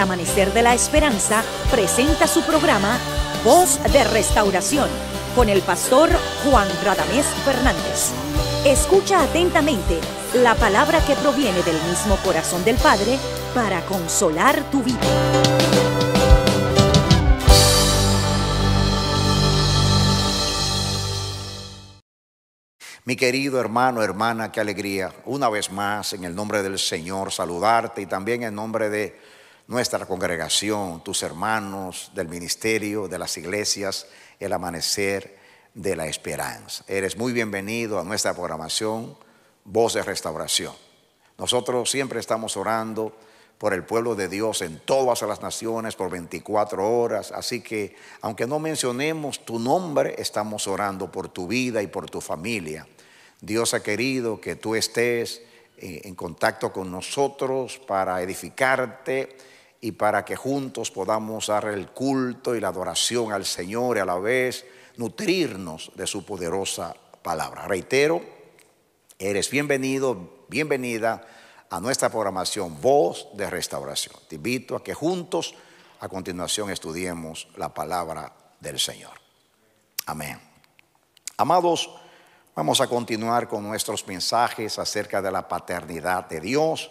Amanecer de la Esperanza presenta su programa Voz de Restauración con el pastor Juan Radamés Fernández. Escucha atentamente la palabra que proviene del mismo corazón del Padre para consolar tu vida. Mi querido hermano, hermana, qué alegría una vez más en el nombre del Señor saludarte y también en nombre de nuestra congregación, tus hermanos del ministerio, de las iglesias, el amanecer de la esperanza. Eres muy bienvenido a nuestra programación Voz de Restauración. Nosotros siempre estamos orando por el pueblo de Dios en todas las naciones por 24 horas, así que aunque no mencionemos tu nombre, estamos orando por tu vida y por tu familia. Dios ha querido que tú estés eh, en contacto con nosotros para edificarte, y para que juntos podamos dar el culto y la adoración al Señor y a la vez nutrirnos de su poderosa palabra. Reitero, eres bienvenido, bienvenida a nuestra programación Voz de Restauración. Te invito a que juntos a continuación estudiemos la palabra del Señor. Amén. Amados, vamos a continuar con nuestros mensajes acerca de la paternidad de Dios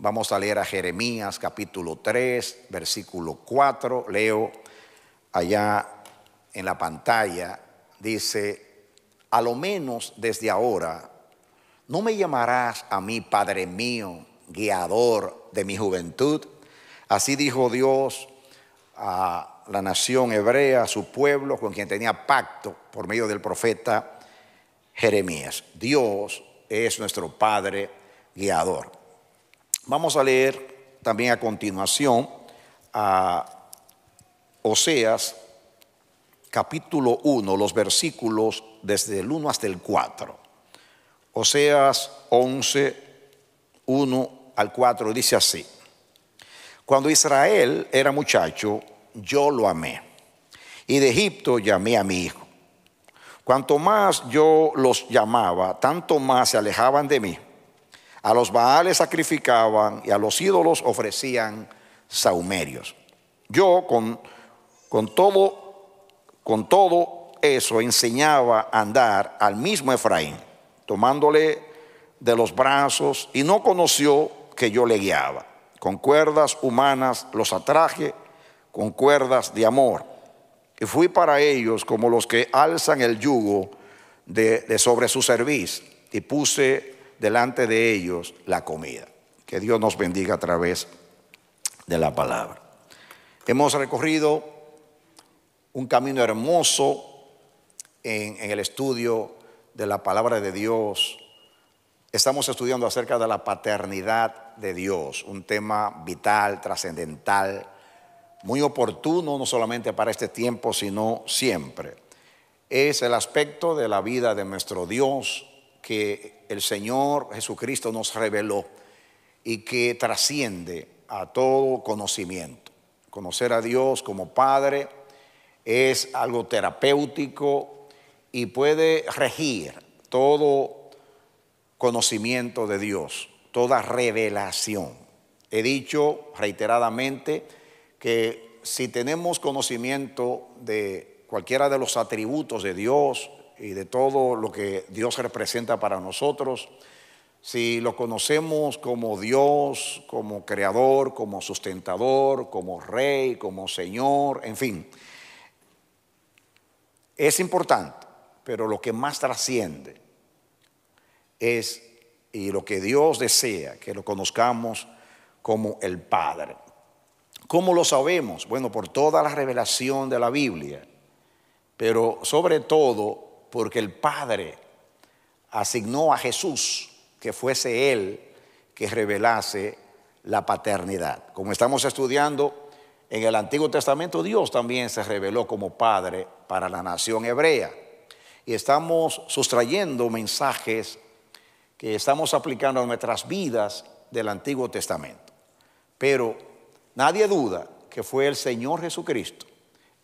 Vamos a leer a Jeremías capítulo 3, versículo 4. Leo allá en la pantalla. Dice, a lo menos desde ahora, no me llamarás a mí, Padre mío, guiador de mi juventud. Así dijo Dios a la nación hebrea, a su pueblo, con quien tenía pacto por medio del profeta Jeremías. Dios es nuestro Padre guiador. Vamos a leer también a continuación a Oseas capítulo 1, los versículos desde el 1 hasta el 4. Oseas 11, 1 al 4 dice así. Cuando Israel era muchacho, yo lo amé. Y de Egipto llamé a mi hijo. Cuanto más yo los llamaba, tanto más se alejaban de mí. A los baales sacrificaban y a los ídolos ofrecían saumerios. Yo con, con, todo, con todo eso enseñaba a andar al mismo Efraín, tomándole de los brazos y no conoció que yo le guiaba. Con cuerdas humanas los atraje, con cuerdas de amor. Y fui para ellos como los que alzan el yugo de, de sobre su cerviz y puse delante de ellos la comida. Que Dios nos bendiga a través de la palabra. Hemos recorrido un camino hermoso en, el estudio de la palabra de Dios. Estamos estudiando acerca de la paternidad de Dios, un tema vital, trascendental, muy oportuno, no solamente para este tiempo, sino siempre. Es el aspecto de la vida de nuestro Dios, que el Señor Jesucristo nos reveló y que trasciende a todo conocimiento. Conocer a Dios como Padre es algo terapéutico y puede regir todo conocimiento de Dios, toda revelación. He dicho reiteradamente que si tenemos conocimiento de cualquiera de los atributos de Dios, y de todo lo que Dios representa para nosotros, si lo conocemos como Dios, como creador, como sustentador, como rey, como Señor, en fin, es importante, pero lo que más trasciende es y lo que Dios desea, que lo conozcamos como el Padre. ¿Cómo lo sabemos? Bueno, por toda la revelación de la Biblia, pero sobre todo porque el Padre asignó a Jesús que fuese Él que revelase la paternidad. Como estamos estudiando en el Antiguo Testamento, Dios también se reveló como Padre para la nación hebrea. Y estamos sustrayendo mensajes que estamos aplicando a nuestras vidas del Antiguo Testamento. Pero nadie duda que fue el Señor Jesucristo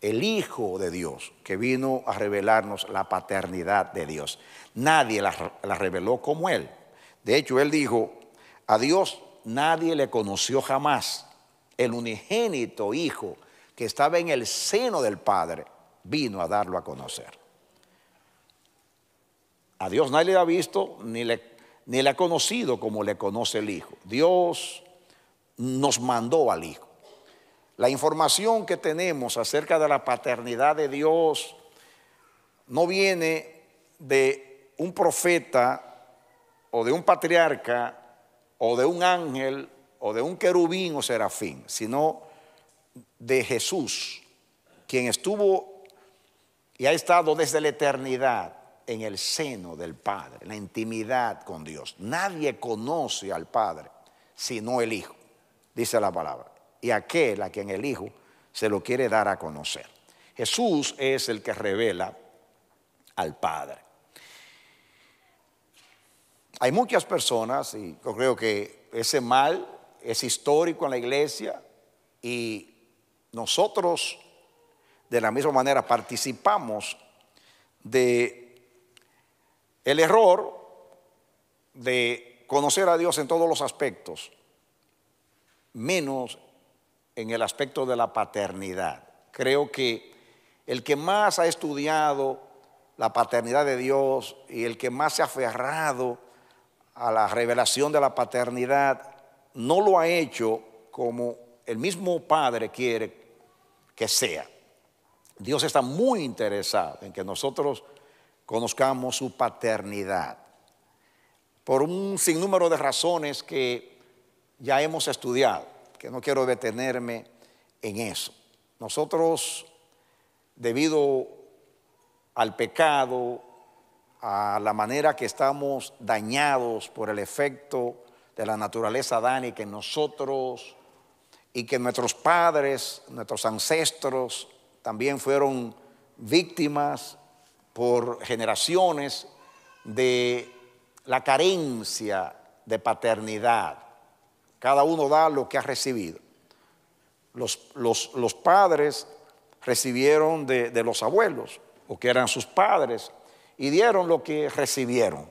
el Hijo de Dios, que vino a revelarnos la paternidad de Dios. Nadie la, reveló como Él. De hecho, Él dijo, a Dios nadie le conoció jamás. El unigénito Hijo que estaba en el seno del Padre vino a darlo a conocer. A Dios nadie le ha visto ni le, ni le ha conocido como le conoce el Hijo. Dios nos mandó al Hijo. La información que tenemos acerca de la paternidad de Dios no viene de un profeta o de un patriarca o de un ángel o de un querubín o serafín, sino de Jesús, quien estuvo y ha estado desde la eternidad en el seno del Padre, en la intimidad con Dios. Nadie conoce al Padre sino el Hijo, dice la palabra y aquel a quien el Hijo se lo quiere dar a conocer. Jesús es el que revela al Padre. Hay muchas personas, y yo creo que ese mal es histórico en la iglesia, y nosotros de la misma manera participamos de el error de conocer a Dios en todos los aspectos, menos en el aspecto de la paternidad. Creo que el que más ha estudiado la paternidad de Dios y el que más se ha aferrado a la revelación de la paternidad, no lo ha hecho como el mismo Padre quiere que sea. Dios está muy interesado en que nosotros conozcamos su paternidad por un sinnúmero de razones que ya hemos estudiado no quiero detenerme en eso. Nosotros, debido al pecado, a la manera que estamos dañados por el efecto de la naturaleza adánica en nosotros y que nuestros padres, nuestros ancestros también fueron víctimas por generaciones de la carencia de paternidad. Cada uno da lo que ha recibido. Los, padres recibieron de, de los abuelos, o que eran sus padres, y dieron lo que recibieron.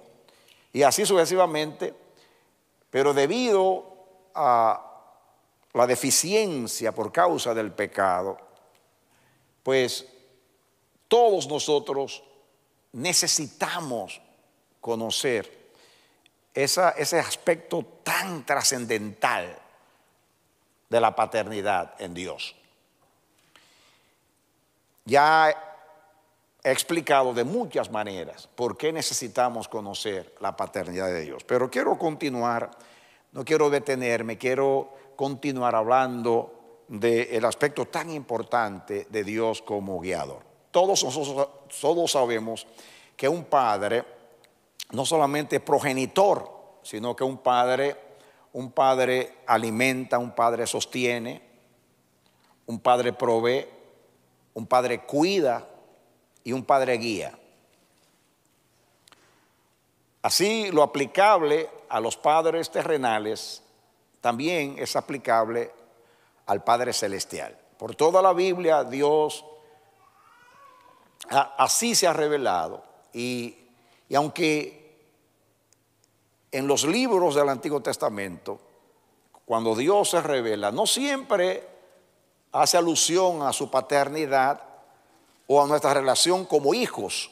Y así sucesivamente, pero debido a la deficiencia por causa del pecado, pues todos nosotros necesitamos conocer ese aspecto tan trascendental de la paternidad en Dios. Ya he explicado de muchas maneras por qué necesitamos conocer la paternidad de Dios, pero quiero continuar, no quiero detenerme, quiero continuar hablando del aspecto tan importante de Dios como guiador. Todos nosotros todos sabemos que un padre no solamente progenitor, sino que un padre, un padre alimenta, un padre sostiene, un padre provee, un padre cuida y un padre guía. Así lo aplicable a los padres terrenales también es aplicable al Padre Celestial. Por toda la Biblia Dios así se ha revelado y, y aunque en los libros del Antiguo Testamento, cuando Dios se revela, no siempre hace alusión a su paternidad o a nuestra relación como hijos,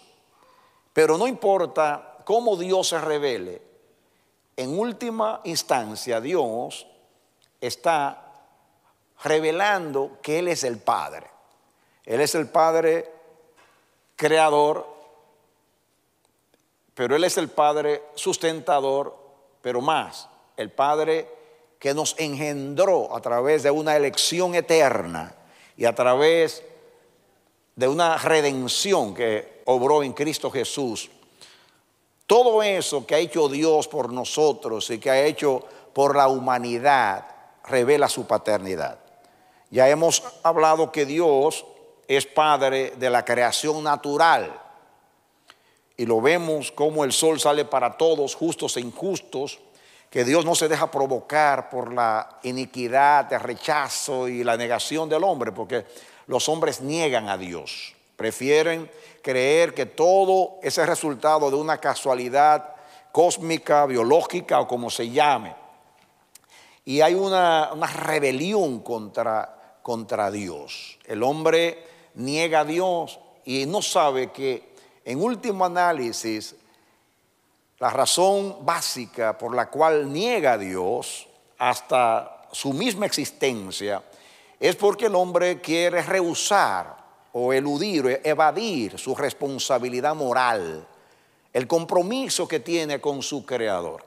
pero no importa cómo Dios se revele, en última instancia Dios está revelando que Él es el Padre. Él es el Padre creador, pero Él es el Padre sustentador, pero más, el Padre que nos engendró a través de una elección eterna y a través de una redención que obró en Cristo Jesús. Todo eso que ha hecho Dios por nosotros y que ha hecho por la humanidad revela su paternidad. Ya hemos hablado que Dios es padre de la creación natural y lo vemos como el sol sale para todos, justos e injustos, que Dios no se deja provocar por la iniquidad, el rechazo y la negación del hombre, porque los hombres niegan a Dios. Prefieren creer que todo es el resultado de una casualidad cósmica, biológica o como se llame. Y hay una, una rebelión contra, contra Dios. El hombre niega a Dios y no sabe que en último análisis, la razón básica por la cual niega a Dios hasta su misma existencia es porque el hombre quiere rehusar o eludir, o evadir su responsabilidad moral, el compromiso que tiene con su creador.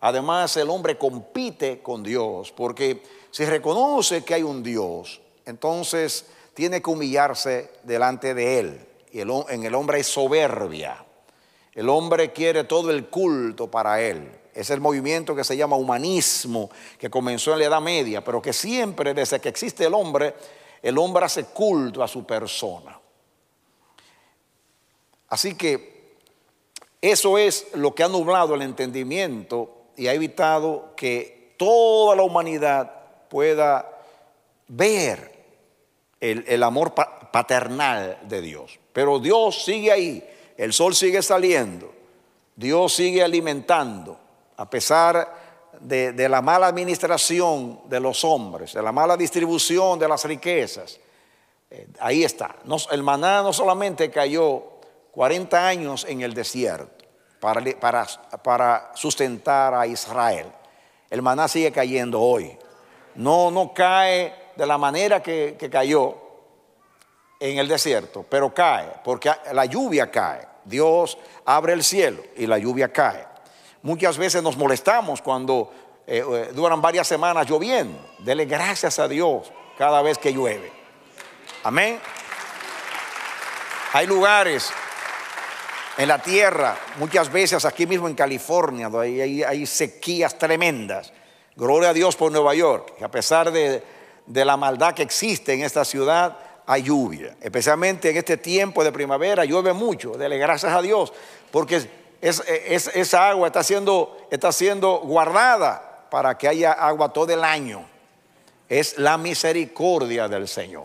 Además, el hombre compite con Dios porque si reconoce que hay un Dios, entonces tiene que humillarse delante de él en el hombre hay soberbia. El hombre quiere todo el culto para él. Es el movimiento que se llama humanismo, que comenzó en la Edad Media, pero que siempre, desde que existe el hombre, el hombre hace culto a su persona. Así que eso es lo que ha nublado el entendimiento y ha evitado que toda la humanidad pueda ver el amor paternal de Dios. Pero Dios sigue ahí, el sol sigue saliendo, Dios sigue alimentando, a pesar de, la mala administración de los hombres, de la mala distribución de las riquezas. Eh, ahí está. el maná no solamente cayó 40 años en el desierto para, para, para sustentar a Israel. El maná sigue cayendo hoy. No, no cae de la manera que, que cayó, en el desierto, pero cae, porque la lluvia cae. Dios abre el cielo y la lluvia cae. Muchas veces nos molestamos cuando eh, eh, duran varias semanas lloviendo. Dele gracias a Dios cada vez que llueve. Amén. Hay lugares en la tierra, muchas veces aquí mismo en California, donde hay, sequías tremendas. Gloria a Dios por Nueva York, que a pesar de, de la maldad que existe en esta ciudad, a lluvia. Especialmente en este tiempo de primavera llueve mucho. Dele gracias a Dios porque esa agua está siendo, está siendo guardada para que haya agua todo el año. Es la misericordia del Señor.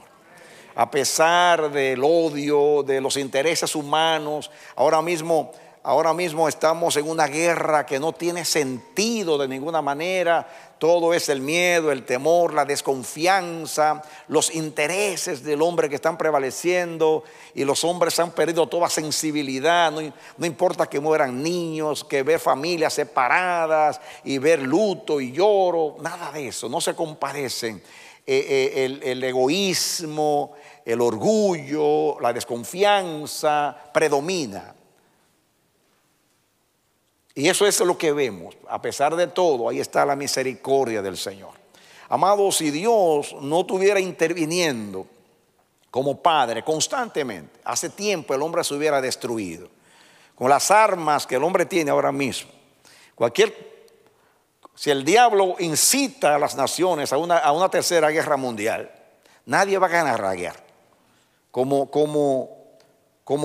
A pesar del odio, de los intereses humanos, ahora mismo Ahora mismo estamos en una guerra que no tiene sentido de ninguna manera. Todo es el miedo, el temor, la desconfianza, los intereses del hombre que están prevaleciendo y los hombres han perdido toda sensibilidad. No, importa que mueran niños, que ve familias separadas y ver luto y lloro, nada de eso, no se comparecen. Eh, eh, el egoísmo, el orgullo, la desconfianza predomina. Y eso es lo que vemos. A pesar de todo, ahí está la misericordia del Señor. Amados, si Dios no estuviera interviniendo como Padre constantemente, hace tiempo el hombre se hubiera destruido. Con las armas que el hombre tiene ahora mismo. Cualquier si el diablo incita a las naciones a una, tercera guerra mundial, nadie va a ganar la guerra. Como,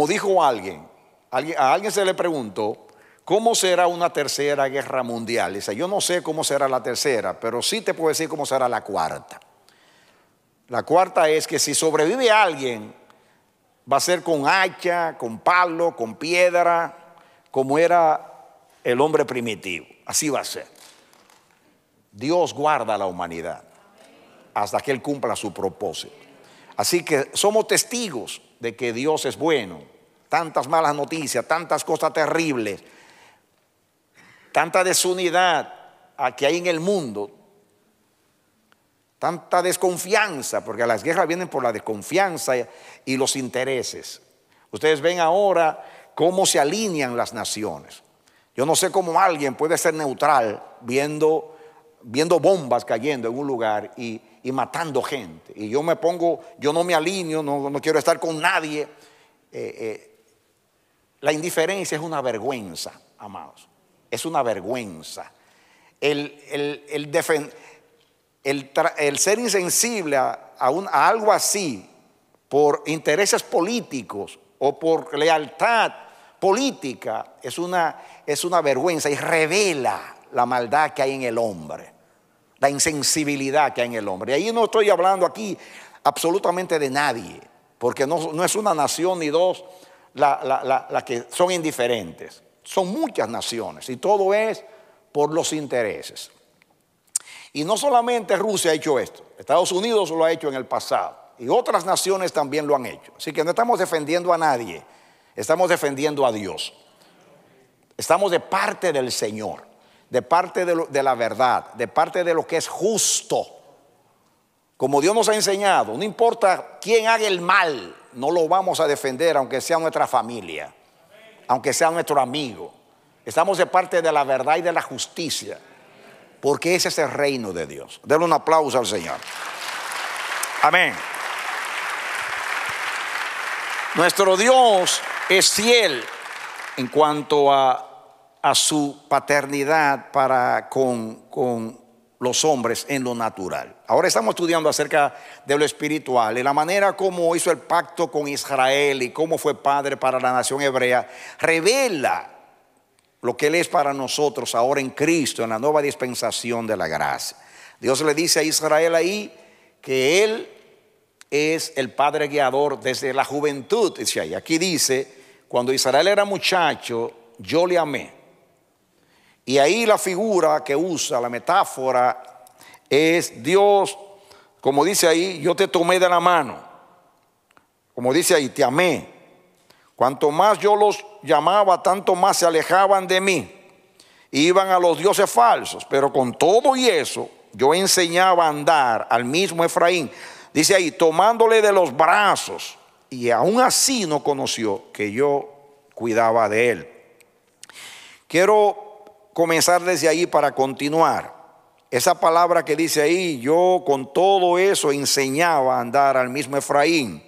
dijo alguien, a alguien se le preguntó ¿Cómo será una tercera guerra mundial? Dice, yo no sé cómo será la tercera, pero sí te puedo decir cómo será la cuarta. La cuarta es que si sobrevive alguien, va a ser con hacha, con palo, con piedra, como era el hombre primitivo. Así va a ser. Dios guarda a la humanidad hasta que Él cumpla su propósito. Así que somos testigos de que Dios es bueno. Tantas malas noticias, tantas cosas terribles tanta desunidad que hay en el mundo, tanta desconfianza, porque las guerras vienen por la desconfianza y los intereses. Ustedes ven ahora cómo se alinean las naciones. Yo no sé cómo alguien puede ser neutral viendo, viendo bombas cayendo en un lugar y, matando gente. Y yo me pongo, yo no me alineo, no, quiero estar con nadie. Eh, eh, la indiferencia es una vergüenza, amados. Es una vergüenza. El, el, el, ser insensible a, algo así por intereses políticos o por lealtad política es una, es una vergüenza y revela la maldad que hay en el hombre, la insensibilidad que hay en el hombre. Y ahí no estoy hablando aquí absolutamente de nadie, porque no, es una nación ni dos las la que son indiferentes. Son muchas naciones y todo es por los intereses. Y no solamente Rusia ha hecho esto, Estados Unidos lo ha hecho en el pasado y otras naciones también lo han hecho. Así que no estamos defendiendo a nadie, estamos defendiendo a Dios. Estamos de parte del Señor, de parte de, la verdad, de parte de lo que es justo. Como Dios nos ha enseñado, no importa quién haga el mal, no lo vamos a defender aunque sea nuestra familia aunque sea nuestro amigo. Estamos de parte de la verdad y de la justicia, porque ese es el reino de Dios. Denle un aplauso al Señor. Amén. Nuestro Dios es fiel en cuanto a, su paternidad para con, con los hombres en lo natural. Ahora estamos estudiando acerca de lo espiritual y la manera como hizo el pacto con Israel y cómo fue padre para la nación hebrea, revela lo que Él es para nosotros ahora en Cristo, en la nueva dispensación de la gracia. Dios le dice a Israel ahí que Él es el Padre guiador desde la juventud. Dice Aquí dice, cuando Israel era muchacho, yo le amé. Y ahí la figura que usa, la metáfora, es Dios, como dice ahí, yo te tomé de la mano. Como dice ahí, te amé. Cuanto más yo los llamaba, tanto más se alejaban de mí. Iban a los dioses falsos. Pero con todo y eso, yo enseñaba a andar al mismo Efraín. Dice ahí, tomándole de los brazos. Y aún así no conoció que yo cuidaba de él. Quiero comenzar desde ahí para continuar. Esa palabra que dice ahí, yo con todo eso enseñaba a andar al mismo Efraín.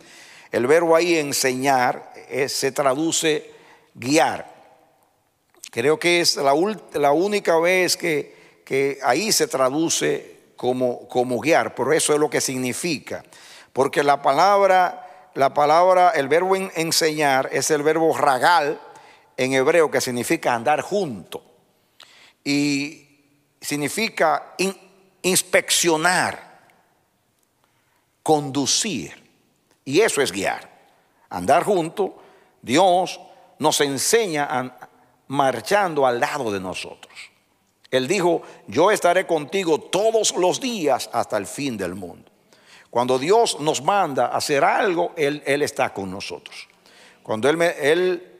El verbo ahí enseñar eh, se traduce guiar. Creo que es la, única vez que, ahí se traduce como, guiar, Por eso es lo que significa. Porque la palabra, la palabra, el verbo enseñar es el verbo ragal en hebreo que significa andar junto y significa inspeccionar, conducir. Y eso es guiar. Andar junto, Dios nos enseña marchando al lado de nosotros. Él dijo, yo estaré contigo todos los días hasta el fin del mundo. Cuando Dios nos manda a hacer algo, Él, está con nosotros. Cuando Él,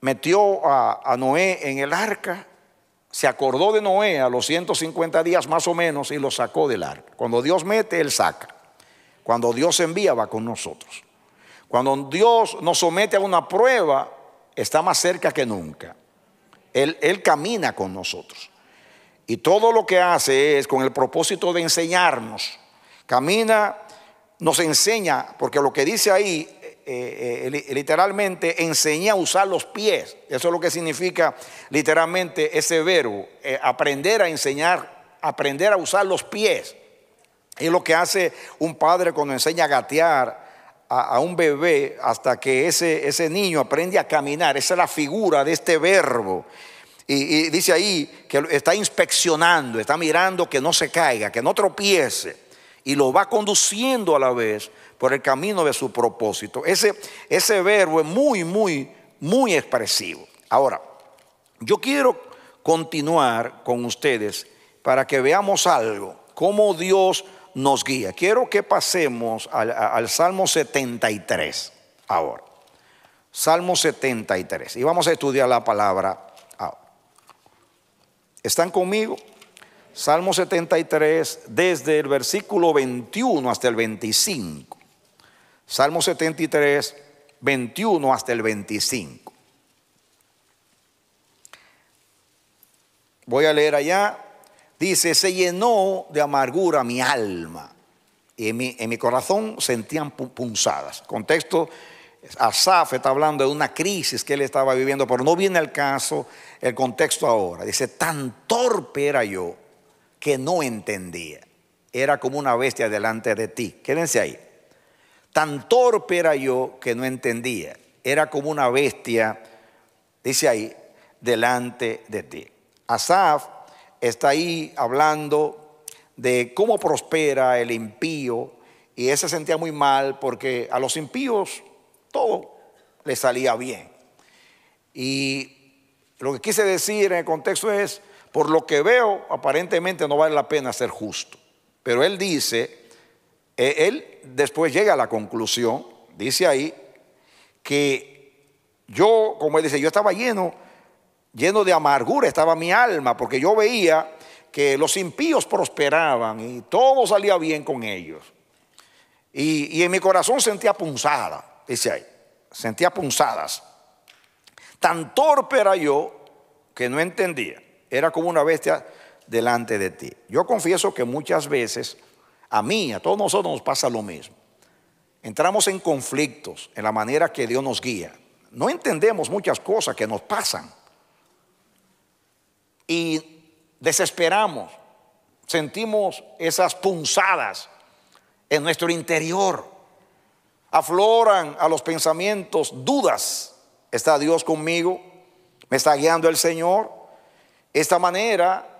metió a Noé en el arca, se acordó de Noé a los 150 días más o menos y lo sacó del arco, Cuando Dios mete, Él saca. Cuando Dios envía, va con nosotros. Cuando Dios nos somete a una prueba, está más cerca que nunca. Él, él camina con nosotros. Y todo lo que hace es con el propósito de enseñarnos. Camina, nos enseña, porque lo que dice ahí eh, eh, literalmente enseña a usar los pies. Eso es lo que significa literalmente ese verbo, eh, aprender a enseñar, aprender a usar los pies. Es lo que hace un padre cuando enseña a gatear a, un bebé hasta que ese, ese, niño aprende a caminar. Esa es la figura de este verbo. y, dice ahí que está inspeccionando, está mirando que no se caiga, que no tropiece. Y lo va conduciendo a la vez por el camino de su propósito. Ese, verbo es muy, muy, muy expresivo. Ahora, yo quiero continuar con ustedes para que veamos algo, cómo Dios nos guía. Quiero que pasemos al, al Salmo 73 ahora. Salmo 73. Y vamos a estudiar la palabra ahora. ¿Están conmigo? Salmo 73, desde el versículo 21 hasta el 25. Salmo 73, 21 hasta el 25. Voy a leer allá. Dice, se llenó de amargura mi alma. Y en mi, corazón sentían punzadas. Contexto, Asaf está hablando de una crisis que él estaba viviendo, pero no viene al caso el contexto ahora. Dice, tan torpe era yo que no entendía. Era como una bestia delante de ti. Quédense ahí. Tan torpe era yo que no entendía. Era como una bestia, dice ahí, delante de ti. Asaf está ahí hablando de cómo prospera el impío y él se sentía muy mal porque a los impíos todo le salía bien. Y lo que quise decir en el contexto es, por lo que veo, aparentemente no vale la pena ser justo. Pero él dice, e, él después llega a la conclusión, dice ahí, que yo, como él dice, yo estaba lleno, lleno de amargura, estaba mi alma, porque yo veía que los impíos prosperaban y todo salía bien con ellos. Y, y en mi corazón sentía punzada, dice ahí, sentía punzadas. Tan torpe era yo que no entendía, era como una bestia delante de ti. Yo confieso que muchas veces a mí, a todos nosotros nos pasa lo mismo. Entramos en conflictos en la manera que Dios nos guía. No entendemos muchas cosas que nos pasan. Y desesperamos, sentimos esas punzadas en nuestro interior. Afloran a los pensamientos dudas. ¿Está Dios conmigo? ¿Me está guiando el Señor? Esta manera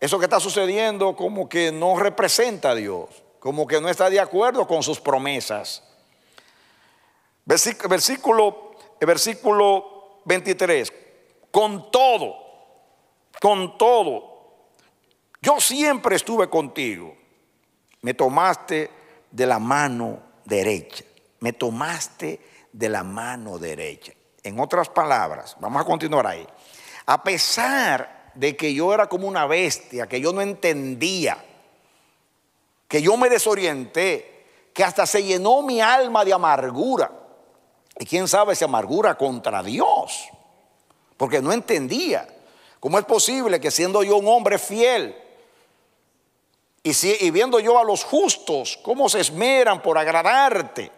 eso que está sucediendo como que no representa a Dios, como que no está de acuerdo con sus promesas. Versículo, versículo 23, con todo, con todo, yo siempre estuve contigo, me tomaste de la mano derecha, me tomaste de la mano derecha. En otras palabras, vamos a continuar ahí. A pesar de que yo era como una bestia, que yo no entendía, que yo me desorienté, que hasta se llenó mi alma de amargura. Y quién sabe si amargura contra Dios, porque no entendía. ¿Cómo es posible que siendo yo un hombre fiel y, y viendo yo a los justos, cómo se esmeran por agradarte,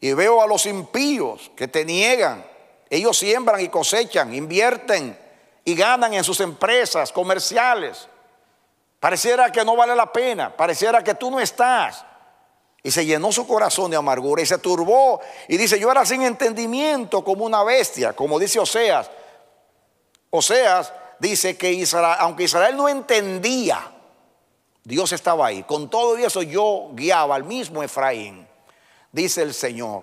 y veo a los impíos que te niegan, ellos siembran y cosechan, invierten y ganan en sus empresas comerciales. Pareciera que no vale la pena, pareciera que tú no estás. Y se llenó su corazón de amargura y se turbó y dice, yo era sin entendimiento como una bestia, como dice Oseas. Oseas dice que Israel, aunque Israel no entendía, Dios estaba ahí. Con todo eso yo guiaba al mismo Efraín, dice el Señor.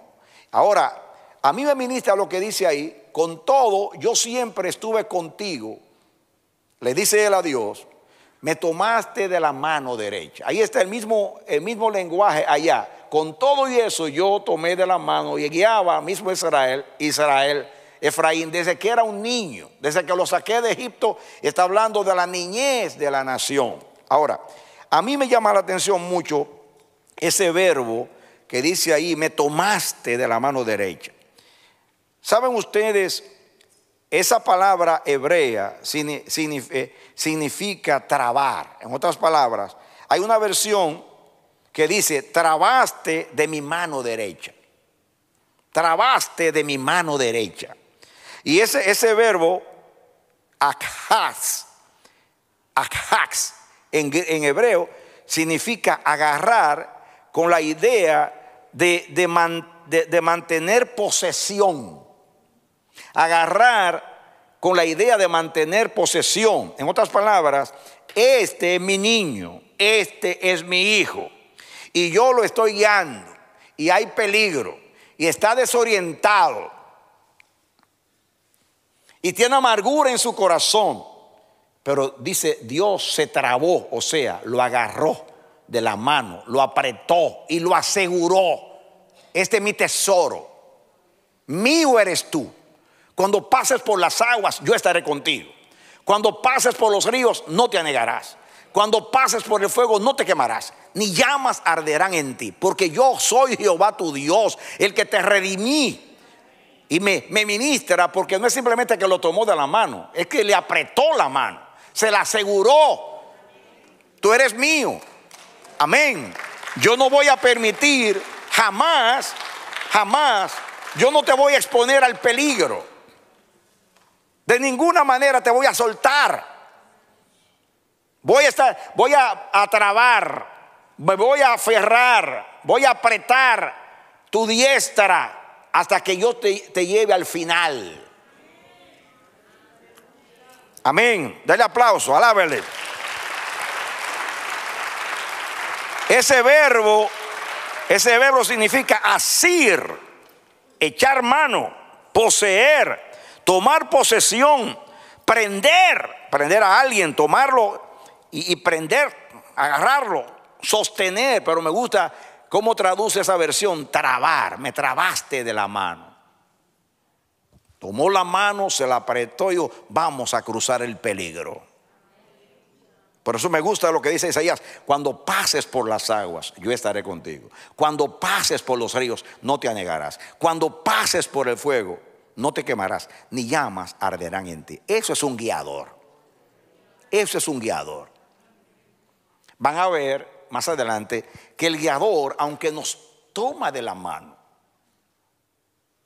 Ahora, a mí me ministra lo que dice ahí, con todo yo siempre estuve contigo, le dice él a Dios, me tomaste de la mano derecha. Ahí está el mismo, el mismo lenguaje allá. Con todo y eso yo tomé de la mano y guiaba a mismo Israel, Israel, Efraín, desde que era un niño, desde que lo saqué de Egipto, está hablando de la niñez de la nación. Ahora, a mí me llama la atención mucho ese verbo que dice ahí, me tomaste de la mano derecha. Saben ustedes, esa palabra hebrea eh, significa trabar. En otras palabras, hay una versión que dice, trabaste de mi mano derecha. Trabaste de mi mano derecha. Y ese, ese verbo, akhaz, akhaz en, hebreo, significa agarrar con la idea de, de mantener posesión agarrar con la idea de mantener posesión. En otras palabras, este es mi niño, este es mi hijo, y yo lo estoy guiando, y hay peligro, y está desorientado, y tiene amargura en su corazón. Pero dice, Dios se trabó, o sea, lo agarró de la mano, lo apretó y lo aseguró. Este es mi tesoro. Mío eres tú. Cuando pases por las aguas, yo estaré contigo. Cuando pases por los ríos, no te anegarás. Cuando pases por el fuego, no te quemarás, ni llamas arderán en ti, porque yo soy Jehová tu Dios, el que te redimí y me, ministra, porque no es simplemente que lo tomó de la mano, es que le apretó la mano, se la aseguró. Tú eres mío. Amén. Yo no voy a permitir jamás, jamás, yo no te voy a exponer al peligro. De ninguna manera te voy a soltar. Voy a estar, voy a, trabar, me voy a aferrar, voy a apretar tu diestra hasta que yo te, te lleve al final. Amén. Dale aplauso, alábele. Ese verbo, ese verbo significa asir, echar mano, poseer, tomar posesión, prender, prender a alguien, tomarlo y, prender, agarrarlo, sostener, pero me gusta cómo traduce esa versión, trabar, me trabaste de la mano. Tomó la mano, se la apretó y vamos a cruzar el peligro. Por eso me gusta lo que dice Isaías, cuando pases por las aguas, yo estaré contigo. Cuando pases por los ríos, no te anegarás. Cuando pases por el fuego, no te quemarás, ni llamas arderán en ti. Eso es un guiador. Eso es un guiador. Van a ver más adelante que el guiador, aunque nos toma de la mano,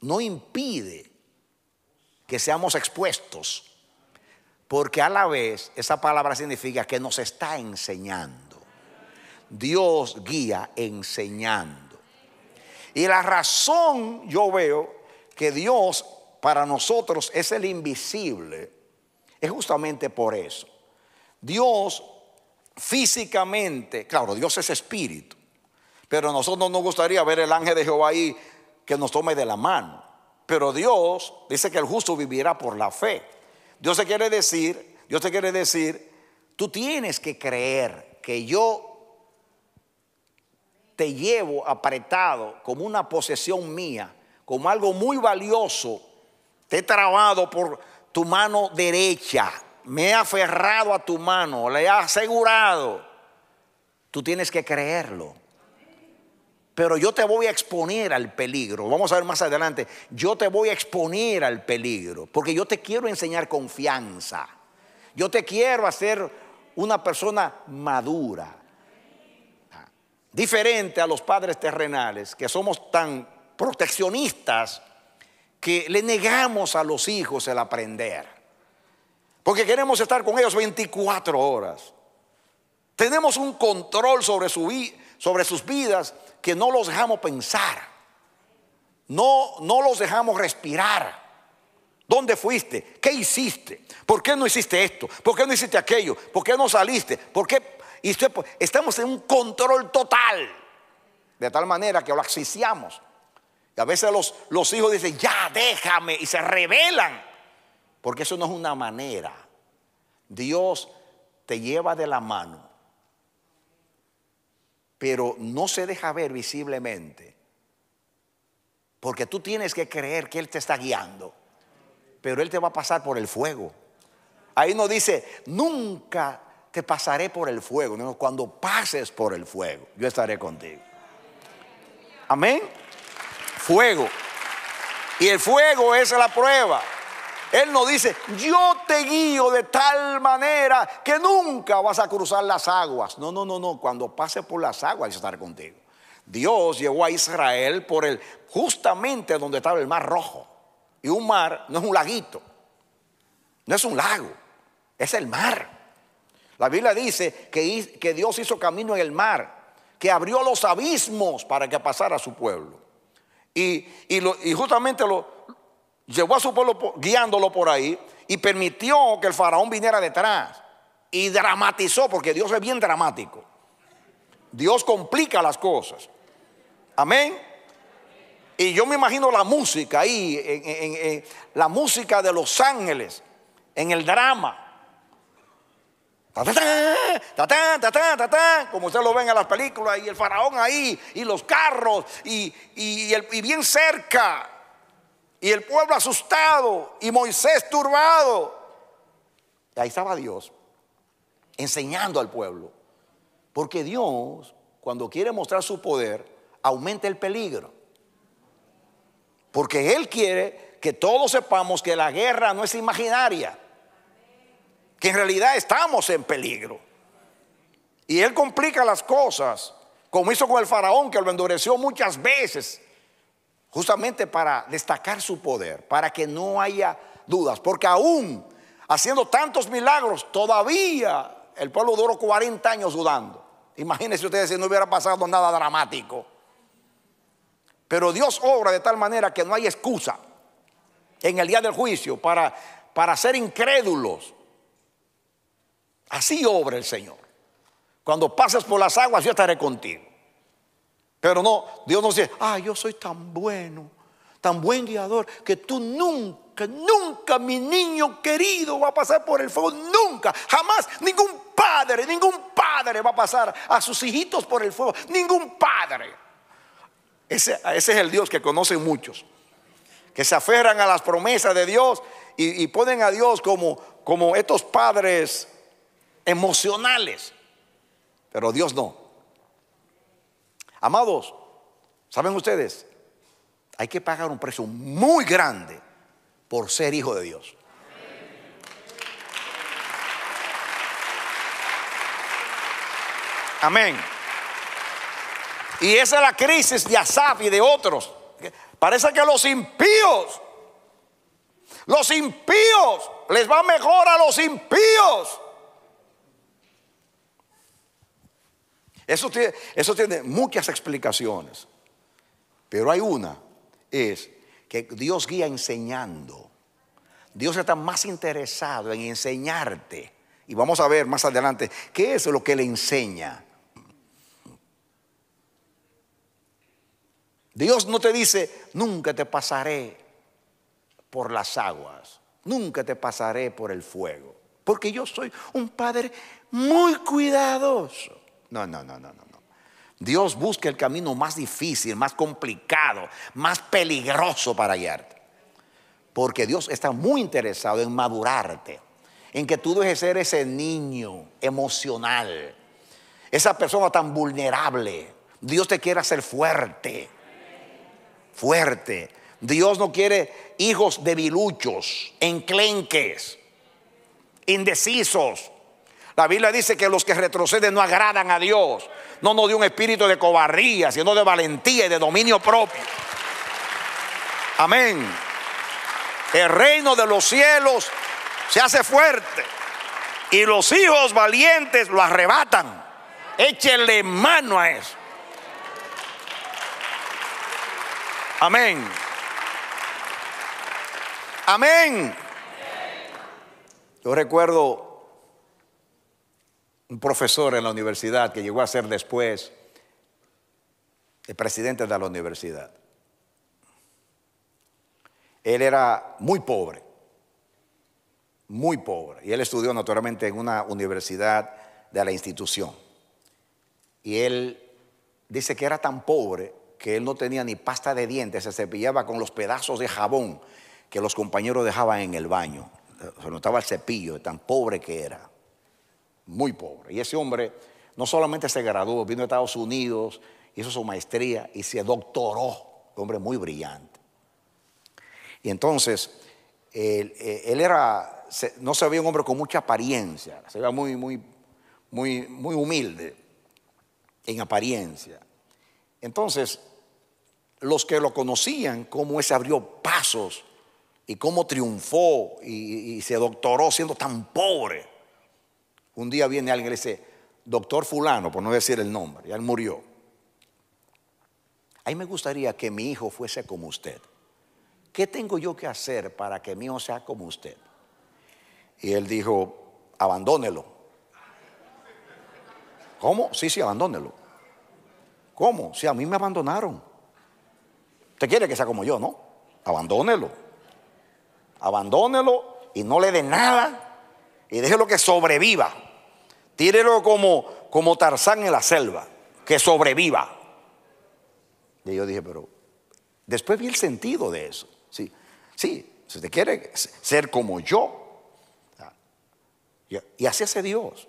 no impide que seamos expuestos, porque a la vez esa palabra significa que nos está enseñando. Dios guía enseñando. Y la razón yo veo que Dios para nosotros es el invisible, es justamente por eso. Dios físicamente, claro, Dios es espíritu, pero nosotros nos gustaría ver el ángel de Jehová ahí que nos tome de la mano. Pero Dios dice que el justo vivirá por la fe. Dios se quiere decir, Dios te quiere decir, tú tienes que creer que yo te llevo apretado como una posesión mía, como algo muy valioso te he trabado por tu mano derecha. Me he aferrado a tu mano. Le he asegurado. Tú tienes que creerlo. Pero yo te voy a exponer al peligro. Vamos a ver más adelante. Yo te voy a exponer al peligro. Porque yo te quiero enseñar confianza. Yo te quiero hacer una persona madura. Diferente a los padres terrenales que somos tan proteccionistas que le negamos a los hijos el aprender. Porque queremos estar con ellos 24 horas. Tenemos un control sobre, su, sobre sus vidas que no los dejamos pensar. No, no los dejamos respirar. ¿Dónde fuiste? ¿Qué hiciste? ¿Por qué no hiciste esto? ¿Por qué no hiciste aquello? ¿Por qué no saliste? ¿Por qué? Pues, estamos en un control total. De tal manera que lo asfixiamos a veces los, los hijos dicen, ya déjame, y se rebelan, porque eso no es una manera. Dios te lleva de la mano, pero no se deja ver visiblemente, porque tú tienes que creer que Él te está guiando, pero Él te va a pasar por el fuego. Ahí no dice, nunca te pasaré por el fuego. cuando pases por el fuego, yo estaré contigo. Amén fuego. Y el fuego es la prueba. Él nos dice, yo te guío de tal manera que nunca vas a cruzar las aguas. No, no, no, no. Cuando pase por las aguas, estaré estar contigo. Dios llevó a Israel por el justamente donde estaba el mar rojo. Y un mar no es un laguito, no es un lago, es el mar. La Biblia dice que, que Dios hizo camino en el mar, que abrió los abismos para que pasara su pueblo. Y, lo, justamente lo, llevó a su pueblo guiándolo por ahí y permitió que el faraón viniera detrás. Y dramatizó, porque Dios es bien dramático. Dios complica las cosas. Amén. Y yo me imagino la música ahí, la música de los ángeles, en el drama como ustedes lo ven en las películas, y el faraón ahí, y los carros, y, el, bien cerca, y el pueblo asustado, y Moisés turbado. ahí estaba Dios enseñando al pueblo, porque Dios, cuando quiere mostrar su poder, aumenta el peligro, porque Él quiere que todos sepamos que la guerra no es imaginaria que en realidad estamos en peligro. Y Él complica las cosas, como hizo con el faraón, que lo endureció muchas veces, justamente para destacar su poder, para que no haya dudas, porque aún haciendo tantos milagros, todavía el pueblo duró 40 años dudando. Imagínense ustedes si no hubiera pasado nada dramático. Pero Dios obra de tal manera que no hay excusa en el día del juicio para, para ser incrédulos, Así obra el Señor. Cuando pasas por las aguas, yo estaré contigo. Pero no, Dios no dice, ah, yo soy tan bueno, tan buen guiador, que tú nunca, nunca, mi niño querido, va a pasar por el fuego. Nunca, jamás, ningún padre, ningún padre va a pasar a sus hijitos por el fuego. Ningún padre. Ese, es el Dios que conocen muchos, que se aferran a las promesas de Dios y, y ponen a Dios como, como estos padres emocionales, pero Dios no. Amados, ¿saben ustedes? Hay que pagar un precio muy grande por ser hijo de Dios. Amén. Y esa es la crisis de Asaf y de otros. Parece que los impíos, los impíos, les va mejor a los impíos Eso tiene, eso tiene muchas explicaciones, pero hay una, es que Dios guía enseñando. Dios está más interesado en enseñarte. Y vamos a ver más adelante qué es lo que le enseña. Dios no te dice, nunca te pasaré por las aguas, nunca te pasaré por el fuego, porque yo soy un padre muy cuidadoso. No, no, no, no, no. Dios busca el camino más difícil, más complicado, más peligroso para hallarte. Porque Dios está muy interesado en madurarte, en que tú dejes ser ese niño emocional, esa persona tan vulnerable. Dios te quiere hacer fuerte, fuerte. Dios no quiere hijos debiluchos, enclenques, indecisos, la Biblia dice que los que retroceden no agradan a Dios. No nos dio un espíritu de cobardía, sino de valentía y de dominio propio. Amén. El reino de los cielos se hace fuerte y los hijos valientes lo arrebatan. Échenle mano a eso. Amén. Amén. Yo recuerdo un profesor en la universidad que llegó a ser después el presidente de la universidad. Él era muy pobre, muy pobre, y él estudió naturalmente en una universidad de la institución. Y él dice que era tan pobre que él no tenía ni pasta de dientes, se cepillaba con los pedazos de jabón que los compañeros dejaban en el baño. Se notaba el cepillo, tan pobre que era muy pobre. Y ese hombre no solamente se graduó, vino a Estados Unidos, hizo su maestría y se doctoró. Un hombre muy brillante. Y entonces, él, eh, era, no se veía un hombre con mucha apariencia, se veía muy, muy, muy, muy humilde en apariencia. Entonces, los que lo conocían, cómo ese abrió pasos y cómo triunfó y se doctoró siendo tan pobre. Un día viene alguien y le dice, doctor fulano, por no decir el nombre, ya él murió. A mí me gustaría que mi hijo fuese como usted. ¿Qué tengo yo que hacer para que mi hijo sea como usted? Y él dijo, abandónelo. ¿Cómo? Sí, sí, abandónelo. ¿Cómo? Si a mí me abandonaron. Usted quiere que sea como yo, ¿no? Abandónelo. Abandónelo y no le dé nada y déjelo que sobreviva. Tírelo como, como Tarzán en la selva, que sobreviva. Y yo dije, pero después vi el sentido de eso. Sí, sí, si usted quiere ser como yo. Y así hace Dios.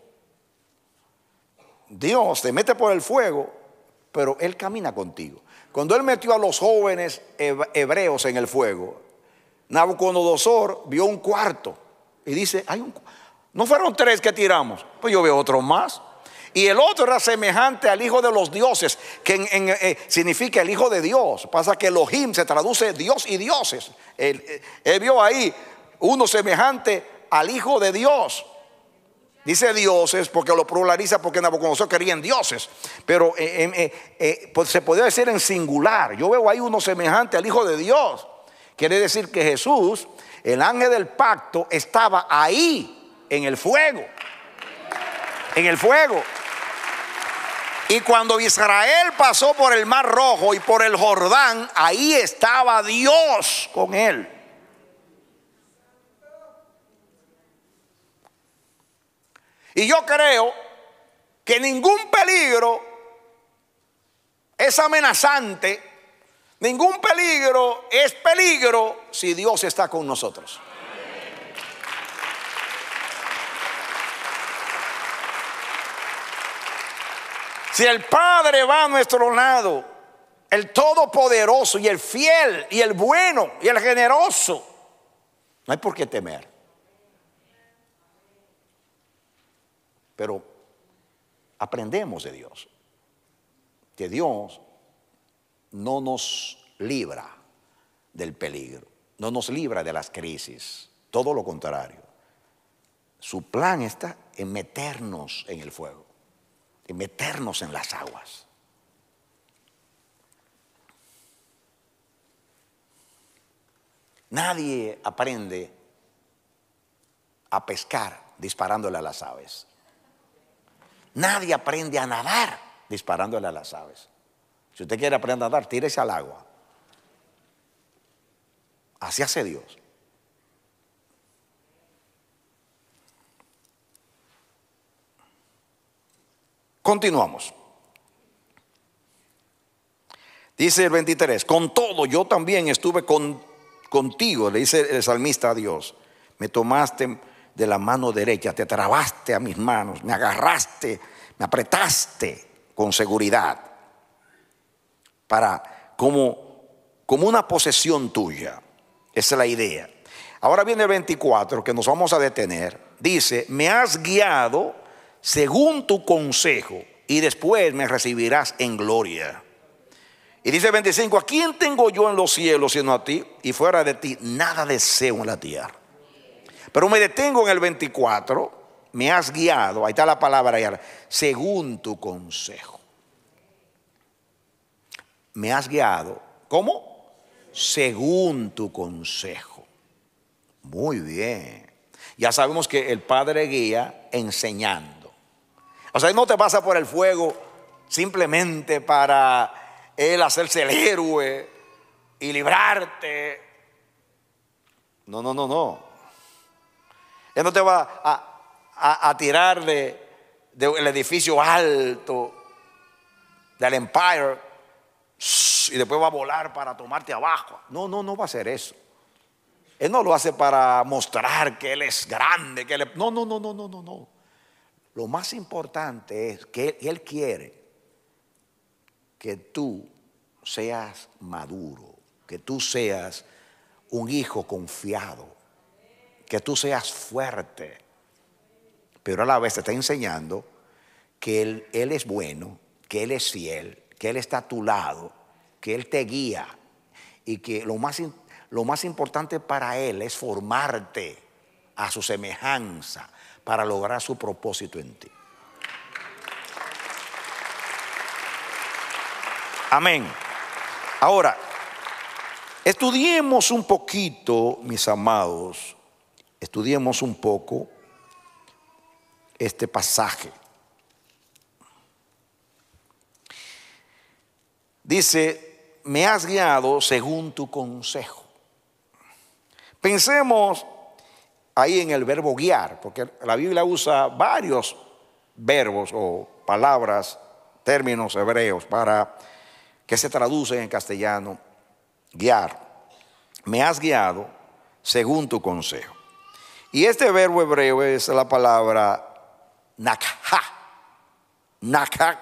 Dios te mete por el fuego, pero Él camina contigo. Cuando Él metió a los jóvenes hebreos en el fuego, Nabucodonosor vio un cuarto y dice, hay un cuarto no fueron tres que tiramos. Pues yo veo otro más. Y el otro era semejante al hijo de los dioses, que eh, significa el hijo de Dios. Pasa que Elohim se traduce Dios y dioses. Eh, él, vio ahí uno semejante al hijo de Dios. Dice dioses porque lo pluraliza porque Nabucodonosor querían dioses. Pero eh, pues se podía decir en singular. Yo veo ahí uno semejante al Hijo de Dios. Quiere decir que Jesús, el ángel del pacto, estaba ahí en el fuego. En el fuego. Y cuando Israel pasó por el Mar Rojo y por el Jordán, ahí estaba Dios con él. Y yo creo que ningún peligro es amenazante, ningún peligro es peligro si Dios está con nosotros. Si el Padre va a nuestro lado, el Todopoderoso y el fiel y el bueno y el generoso, no hay por qué temer. Pero aprendemos de Dios, que Dios no nos libra del peligro, no nos libra de las crisis, todo lo contrario. Su plan está en meternos en el fuego de meternos en las aguas. Nadie aprende a pescar disparándole a las aves. Nadie aprende a nadar disparándole a las aves. Si usted quiere aprender a nadar, tírese al agua. Así hace Dios. Continuamos. Dice el 23, con todo yo también estuve contigo, le dice el salmista a Dios, me tomaste de la mano derecha, te trabaste a mis manos, me agarraste, me apretaste con seguridad para como como una posesión tuya. Esa es la idea. Ahora viene el 24 que nos vamos a detener. Dice, "Me has guiado según tu consejo, y después me recibirás en gloria. Y dice 25, ¿a quién tengo yo en los cielos sino a ti? Y fuera de ti nada deseo en la tierra. Pero me detengo en el 24, me has guiado, ahí está la palabra, según tu consejo. Me has guiado, ¿cómo? Según tu consejo. Muy bien. Ya sabemos que el Padre guía enseñando. O sea, él no te pasa por el fuego simplemente para él hacerse el héroe y librarte. No, no, no, no. Él no te va a, a, tirar del de, el edificio alto del Empire y después va a volar para tomarte abajo. No, no, no va a hacer eso. Él no lo hace para mostrar que Él es grande, que él No, no, no, no, no, no, no. Lo más importante es que Él quiere que tú seas maduro, que tú seas un hijo confiado, que tú seas fuerte. Pero a la vez te está enseñando que él, es bueno, que Él es fiel, que Él está a tu lado, que Él te guía y que lo más, lo más importante para Él es formarte a su semejanza para lograr su propósito en ti. Amén. Ahora, estudiemos un poquito, mis amados, estudiemos un poco este pasaje. Dice, me has guiado según tu consejo. Pensemos ahí en el verbo guiar, porque la Biblia usa varios verbos o palabras, términos hebreos para que se traducen en castellano, guiar. Me has guiado según tu consejo. Y este verbo hebreo es la palabra nakha. Nakha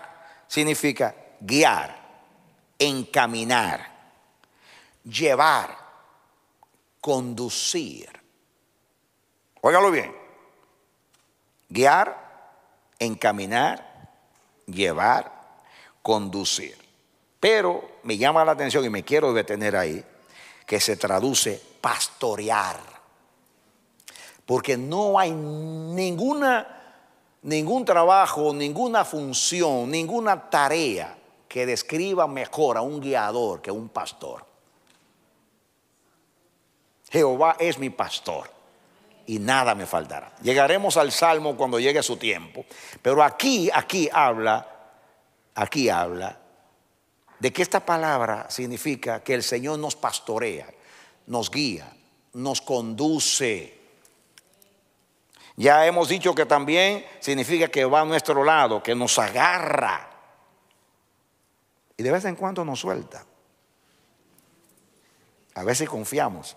significa guiar, encaminar, llevar, conducir Óigalo bien. Guiar, encaminar, llevar, conducir. Pero me llama la atención y me quiero detener ahí, que se traduce pastorear. Porque no hay ninguna, ningún trabajo, ninguna función, ninguna tarea que describa mejor a un guiador que a un pastor. Jehová es mi pastor y nada me faltará. Llegaremos al Salmo cuando llegue su tiempo, pero aquí, aquí habla, aquí habla de que esta palabra significa que el Señor nos pastorea, nos guía, nos conduce. Ya hemos dicho que también significa que va a nuestro lado, que nos agarra. Y de vez en cuando nos suelta. A veces confiamos.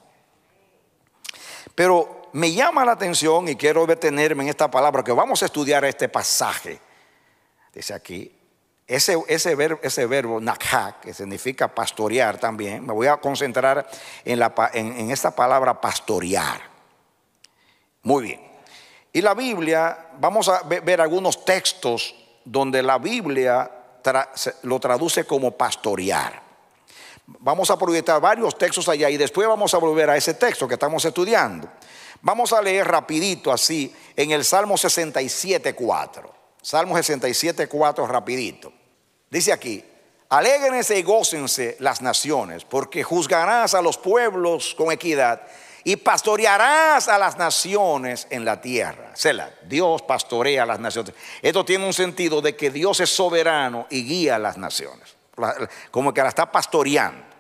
Pero me llama la atención y quiero detenerme en esta palabra, que vamos a estudiar este pasaje. Dice aquí, ese, ese, verbo, ese verbo nakha, que significa pastorear también, me voy a concentrar en, la, en, esta palabra pastorear. Muy bien. Y la Biblia, vamos a ver algunos textos donde la Biblia lo traduce como pastorear. Vamos a proyectar varios textos allá y después vamos a volver a ese texto que estamos estudiando. Vamos a leer rapidito así en el Salmo 67.4. Salmo 67.4 rapidito. Dice aquí, alégrense y gócense las naciones, porque juzgarás a los pueblos con equidad y pastorearás a las naciones en la tierra. Dios pastorea a las naciones. Esto tiene un sentido de que Dios es soberano y guía a las naciones, como que la está pastoreando.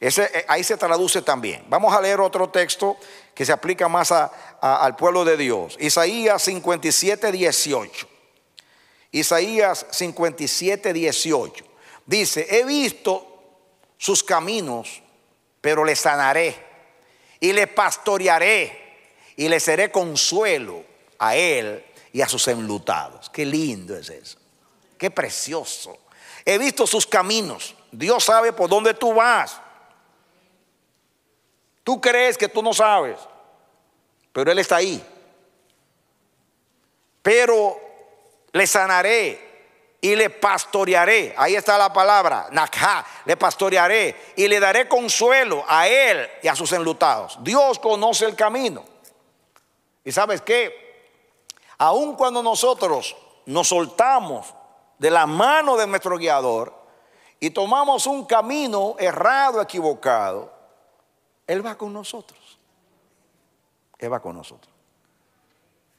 Ese, eh, ahí se traduce también. Vamos a leer otro texto que se aplica más al pueblo de Dios. Isaías 57, 18. Isaías 57, 18. Dice, he visto sus caminos, pero le sanaré y le pastorearé y le seré consuelo a él y a sus enlutados. Qué lindo es eso. Qué precioso. He visto sus caminos. Dios sabe por dónde tú vas. Tú crees que tú no sabes, pero Él está ahí. Pero le sanaré y le pastorearé. Ahí está la palabra, Nakha, le pastorearé y le daré consuelo a él y a sus enlutados. Dios conoce el camino. Y sabes que, aun cuando nosotros nos soltamos de la mano de nuestro guiador y tomamos un camino errado, equivocado, él va con nosotros. Él va con nosotros.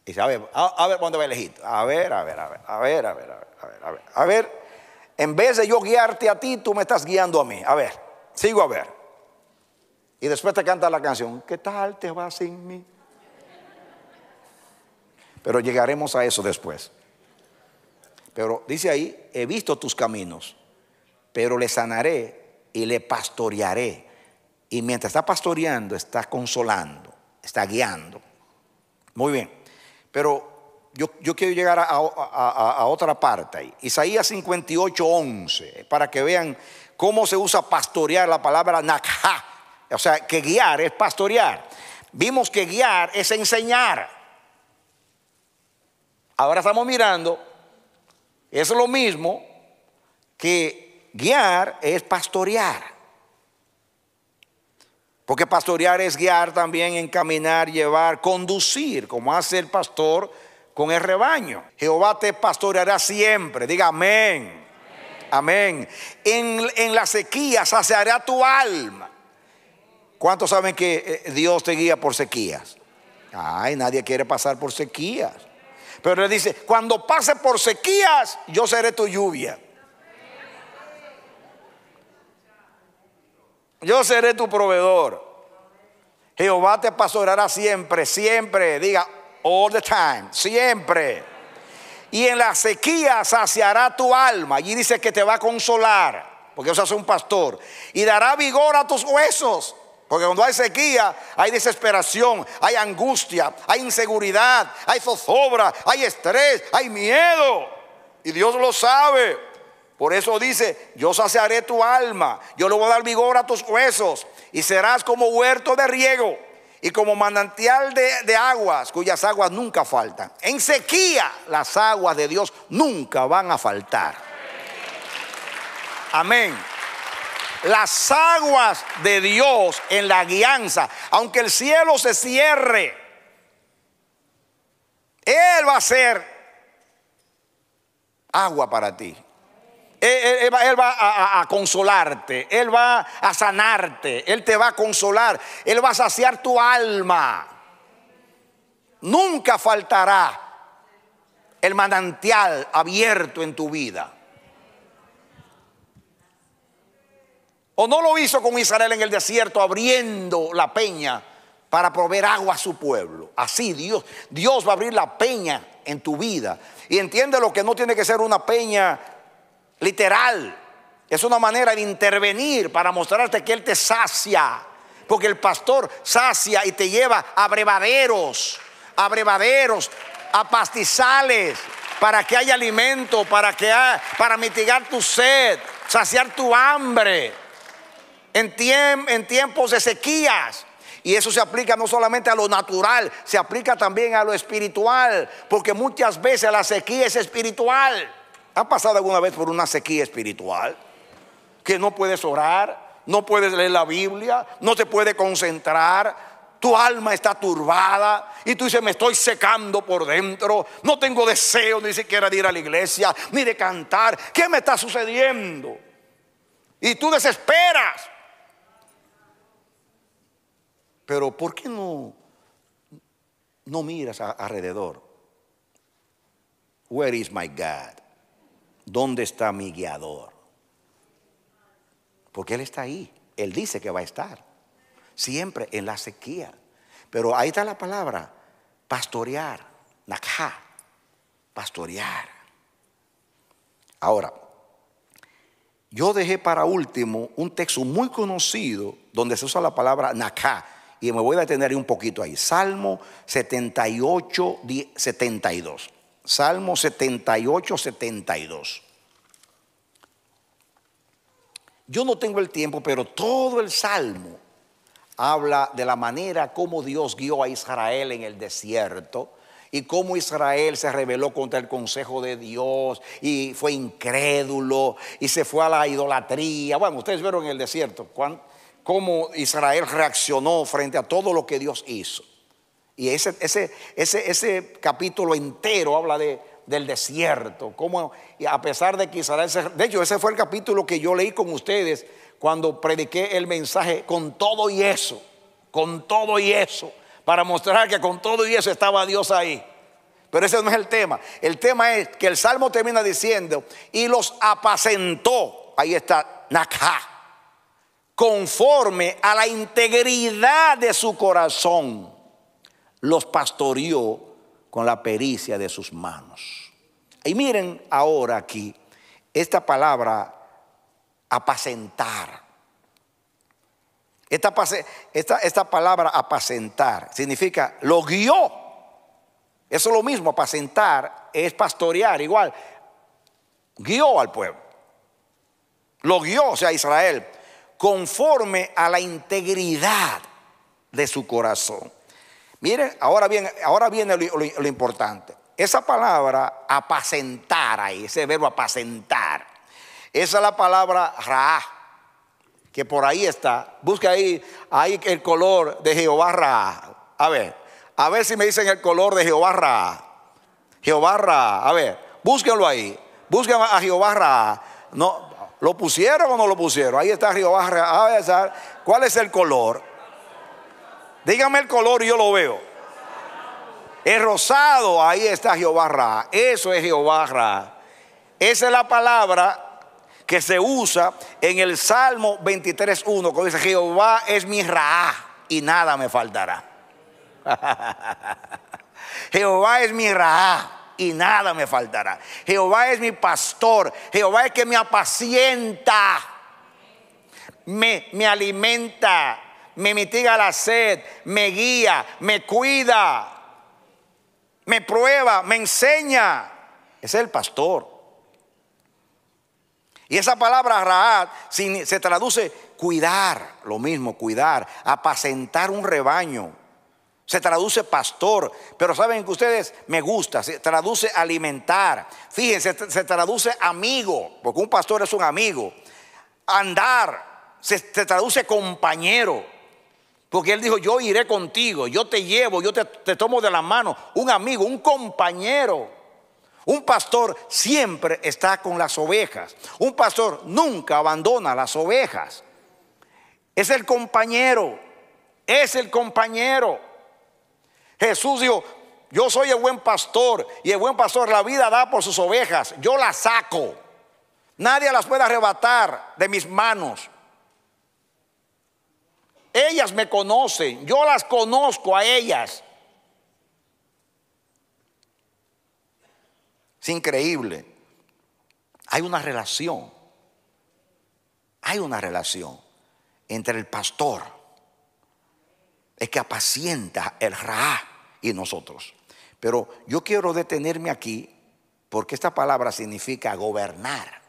Y dice, a ver, a, ver cuándo va A ver, a ver, a ver, a ver, a ver, a ver, a ver, a ver. A ver, en vez de yo guiarte a ti, tú me estás guiando a mí. A ver, sigo a ver. Y después te canta la canción, ¿qué tal te va sin mí? Pero llegaremos a eso después. Pero dice ahí, he visto tus caminos, pero le sanaré y le pastorearé y mientras está pastoreando, está consolando, está guiando. Muy bien, pero yo, quiero llegar a, otra parte Isaías 58, para que vean cómo se usa pastorear la palabra nakha. O sea, que guiar es pastorear. Vimos que guiar es enseñar. Ahora estamos mirando, es lo mismo que guiar es pastorear. Porque pastorear es guiar también, encaminar, llevar, conducir, como hace el pastor con el rebaño. Jehová te pastoreará siempre. Diga amén. Amén. En, las la sequía saciará tu alma. ¿Cuántos saben que eh, Dios te guía por sequías? Ay, nadie quiere pasar por sequías. Pero le dice, cuando pase por sequías, yo seré tu lluvia. Yo seré tu proveedor. Jehová te pastoreará siempre, siempre, diga, all the time, siempre. Y en la sequía saciará tu alma. Allí dice que te va a consolar, porque Dios hace un pastor. Y dará vigor a tus huesos. Porque cuando hay sequía, hay desesperación, hay angustia, hay inseguridad, hay zozobra, hay estrés, hay miedo. Y Dios lo sabe. Por eso dice, yo saciaré tu alma, yo le voy a dar vigor a tus huesos y serás como huerto de riego y como manantial de, de, aguas cuyas aguas nunca faltan. En sequía las aguas de Dios nunca van a faltar. Amén. Las aguas de Dios en la guianza, aunque el cielo se cierre, Él va a ser agua para ti. Él, va a, consolarte, Él va a sanarte, Él te va a consolar, Él va a saciar tu alma. Nunca faltará el manantial abierto en tu vida. ¿O no lo hizo con Israel en el desierto abriendo la peña para proveer agua a su pueblo? Así Dios, Dios va a abrir la peña en tu vida. Y entiende lo que no tiene que ser una peña literal. Es una manera de intervenir para mostrarte que Él te sacia. Porque el pastor sacia y te lleva a brevaderos, a brevaderos, a pastizales, para que haya alimento, para, que para mitigar tu sed, saciar tu hambre. En, en tiempos de sequías, y eso se aplica no solamente a lo natural, se aplica también a lo espiritual, porque muchas veces la sequía es espiritual. ¿Ha pasado alguna vez por una sequía espiritual? Que no puedes orar, no puedes leer la Biblia, no te puedes concentrar, tu alma está turbada y tú dices, me estoy secando por dentro, no tengo deseo ni siquiera de ir a la iglesia, ni de cantar, ¿qué me está sucediendo? Y tú desesperas. Pero ¿por qué no, no miras alrededor? Where is my God? ¿dónde está mi guiador? Porque Él está ahí. Él dice que va a estar. Siempre en la sequía. Pero ahí está la palabra, pastorear, Naká. pastorear. Ahora, yo dejé para último un texto muy conocido donde se usa la palabra naká. Y me voy a detener un poquito ahí. Salmo 78, 72. Salmo 78, 72. Yo no tengo el tiempo, pero todo el Salmo habla de la manera como Dios guió a Israel en el desierto y cómo Israel se rebeló contra el consejo de Dios y fue incrédulo y se fue a la idolatría. Bueno, ustedes vieron en el desierto cómo Israel reaccionó frente a todo lo que Dios hizo. Y ese, ese, ese capítulo entero habla de, del desierto. Como, a pesar de que De hecho, ese fue el capítulo que yo leí con ustedes cuando prediqué el mensaje con todo y eso. Con todo y eso. Para mostrar que con todo y eso estaba Dios ahí. Pero ese no es el tema. El tema es que el salmo termina diciendo: Y los apacentó. Ahí está, nakha Conforme a la integridad de su corazón los pastoreó con la pericia de sus manos. Y miren ahora aquí esta palabra apacentar. Esta, esta, palabra apacentar significa lo guió. Eso es lo mismo, apacentar es pastorear igual. Guió al pueblo. Lo guió, o sea, Israel, conforme a la integridad de su corazón. Miren, ahora bien, ahora viene lo, importante. Esa palabra apacentar ahí, ese verbo apacentar, esa es la palabra Ra, que por ahí está. Busca ahí, ahí el color de Jehová Ra. A ver, a ver si me dicen el color de Jehová Ra. Jehová Ra, a ver, búsquenlo ahí. Busquen a Jehová Ra. No, ¿Lo pusieron o no lo pusieron? Ahí está Jehová Ra. A ¿cuál es el color? Dígame el color y yo lo veo. Es rosado, ahí está Jehová Ra. Eso es Jehová Ra. Esa es la palabra que se usa en el Salmo 23.1, cuando dice, Jehová es mi Ra y nada me faltará. Jehová es mi Ra y nada me faltará. Jehová es mi pastor. Jehová es que me apacienta. Me, me alimenta, me mitiga la sed, me guía, me cuida, me prueba, me enseña. Es el pastor. Y esa palabra Raad se traduce cuidar, lo mismo, cuidar, apacentar un rebaño. Se traduce pastor, pero saben que ustedes me gusta, se traduce alimentar. Fíjense, se traduce amigo, porque un pastor es un amigo. Andar, se, se traduce compañero. Porque él dijo, yo iré contigo, yo te llevo, yo te, te, tomo de la mano. Un amigo, un compañero. Un pastor siempre está con las ovejas. Un pastor nunca abandona las ovejas. Es el compañero. Es el compañero. Jesús dijo, yo soy el buen pastor y el buen pastor la vida da por sus ovejas. Yo las saco. Nadie las puede arrebatar de mis manos. Ellas me conocen, yo las conozco a ellas. Es increíble. Hay una relación. Hay una relación entre el pastor, el que apacienta el Ra y nosotros. Pero yo quiero detenerme aquí porque esta palabra significa gobernar.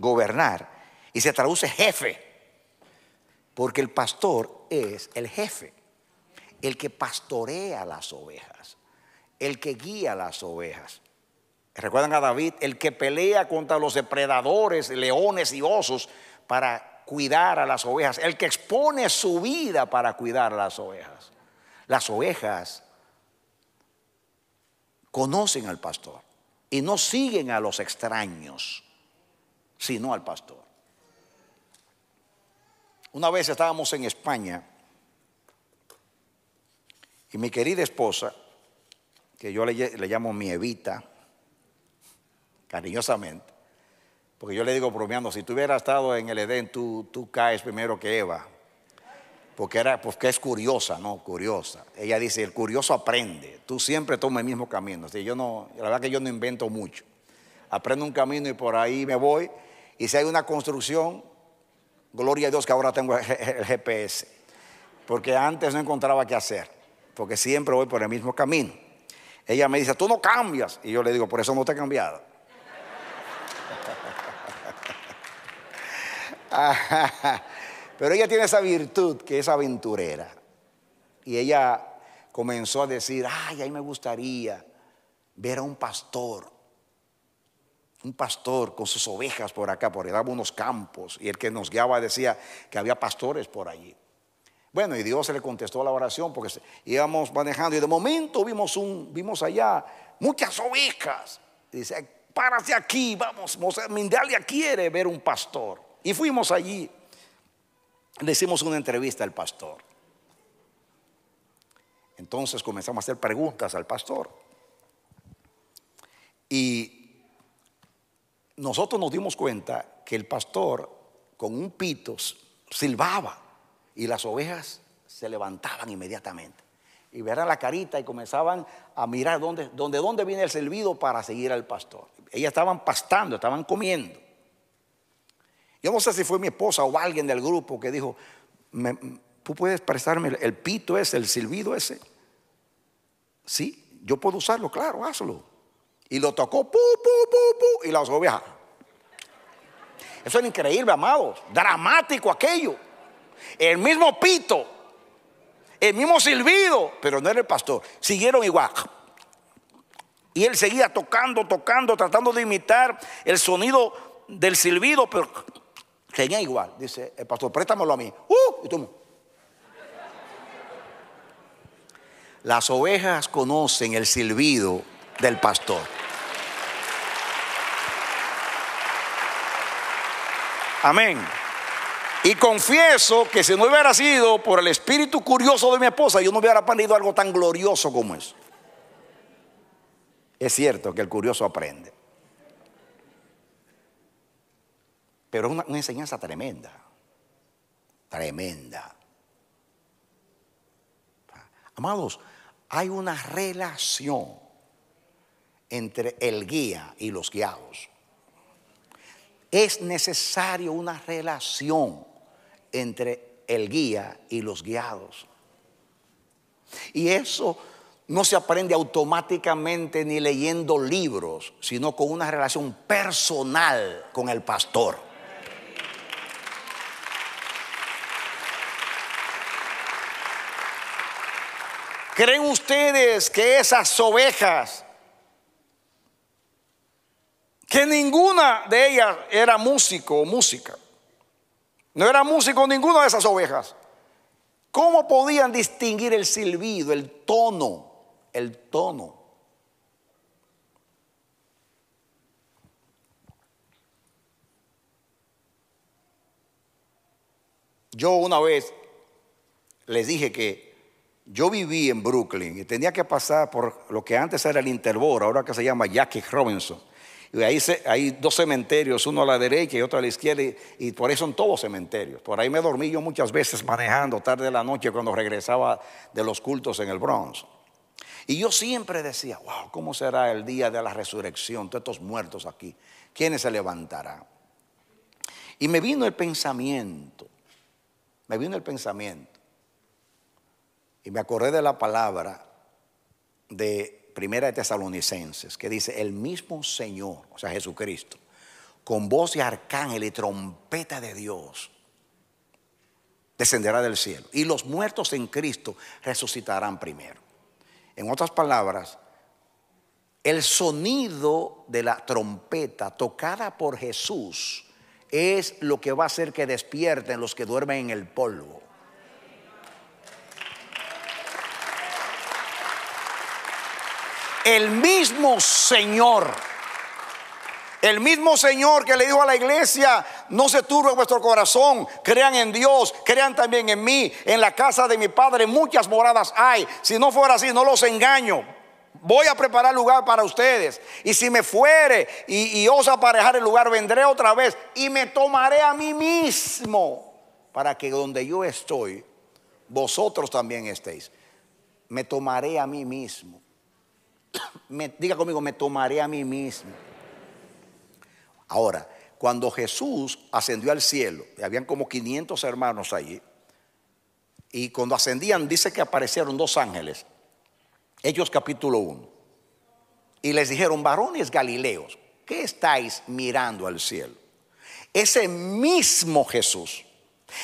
Gobernar. Y se traduce jefe. Porque el pastor es el jefe, el que pastorea las ovejas, el que guía las ovejas. Recuerdan a David, el que pelea contra los depredadores, leones y osos para cuidar a las ovejas, el que expone su vida para cuidar a las ovejas. Las ovejas conocen al pastor y no siguen a los extraños, sino al pastor. Una vez estábamos en España y mi querida esposa, que yo le, llamo mi Evita, cariñosamente, porque yo le digo bromeando, si tú hubieras estado en el Edén, tú, caes primero que Eva, porque, era, es curiosa, ¿no? Curiosa. Ella dice, el curioso aprende, tú siempre tomas el mismo camino. yo no, la verdad que yo no invento mucho. Aprendo un camino y por ahí me voy. Y si hay una construcción, Gloria a Dios que ahora tengo el GPS, porque antes no encontraba qué hacer, porque siempre voy por el mismo camino. Ella me dice, tú no cambias, y yo le digo, por eso no te he cambiado. Pero ella tiene esa virtud que es aventurera. Y ella comenzó a decir, ay, ahí me gustaría ver a un pastor un pastor con sus ovejas por acá, por daba unos campos, y el que nos guiaba decía que había pastores por allí. Bueno, y Dios se le contestó la oración porque íbamos manejando y de momento vimos, un, vimos allá muchas ovejas. dice, párate aquí, vamos, Mindalia quiere ver un pastor. Y fuimos allí, le hicimos una entrevista al pastor. Entonces comenzamos a hacer preguntas al pastor. Y nosotros nos dimos cuenta que el pastor con un pito silbaba y las ovejas se levantaban inmediatamente. Y verán la carita y comenzaban a mirar dónde, dónde, dónde viene el silbido para seguir al pastor. Ellas estaban pastando, estaban comiendo. Yo no sé si fue mi esposa o alguien del grupo que dijo, tú puedes prestarme el pito ese, el silbido ese. Sí, yo puedo usarlo, claro, hazlo. Y lo tocó, pu, pu, pu, pu, y las ovejas. Eso era increíble, amados. Dramático aquello. El mismo pito, el mismo silbido, pero no era el pastor. Siguieron igual. Y él seguía tocando, tocando, tratando de imitar el sonido del silbido, pero tenía igual. Dice el pastor, préstamelo a mí. ¡Uh! y tú. Las ovejas conocen el silbido del pastor. Amén. Y confieso que si no hubiera sido por el espíritu curioso de mi esposa, yo no hubiera aprendido algo tan glorioso como eso. Es cierto que el curioso aprende. Pero es una, una enseñanza tremenda. Tremenda. Amados, hay una relación entre el guía y los guiados. Es necesario una relación entre el guía y los guiados. Y eso no se aprende automáticamente ni leyendo libros, sino con una relación personal con el pastor. ¿Creen ustedes que esas ovejas que ninguna de ellas era músico o música. No era músico ninguna de esas ovejas. ¿Cómo podían distinguir el silbido, el tono, el tono? Yo una vez les dije que yo viví en Brooklyn y tenía que pasar por lo que antes era el Interboro, ahora que se llama Jackie Robinson y ahí hay dos cementerios, uno a la derecha y otro a la izquierda, y, por ahí son todos cementerios. Por ahí me dormí yo muchas veces manejando tarde de la noche cuando regresaba de los cultos en el Bronx. Y yo siempre decía, wow, ¿cómo será el día de la resurrección? Todos estos muertos aquí, ¿quiénes se levantarán? Y me vino el pensamiento, me vino el pensamiento, y me acordé de la palabra de Primera de Tesalonicenses, que dice, el mismo Señor, o sea, Jesucristo, con voz de arcángel y trompeta de Dios, descenderá del cielo. Y los muertos en Cristo resucitarán primero. En otras palabras, el sonido de la trompeta tocada por Jesús es lo que va a hacer que despierten los que duermen en el polvo. el mismo Señor. El mismo Señor que le dijo a la iglesia, no se turbe vuestro corazón, crean en Dios, crean también en mí, en la casa de mi Padre muchas moradas hay. Si no fuera así, no los engaño. Voy a preparar lugar para ustedes. Y si me fuere y, os aparejar el lugar, vendré otra vez y me tomaré a mí mismo para que donde yo estoy, vosotros también estéis. Me tomaré a mí mismo diga conmigo, me tomaré a mí mismo. Ahora, cuando Jesús ascendió al cielo, habían como 500 hermanos allí, y cuando ascendían dice que aparecieron dos ángeles, ellos capítulo 1, y les dijeron, varones galileos, ¿qué estáis mirando al cielo? Ese mismo Jesús,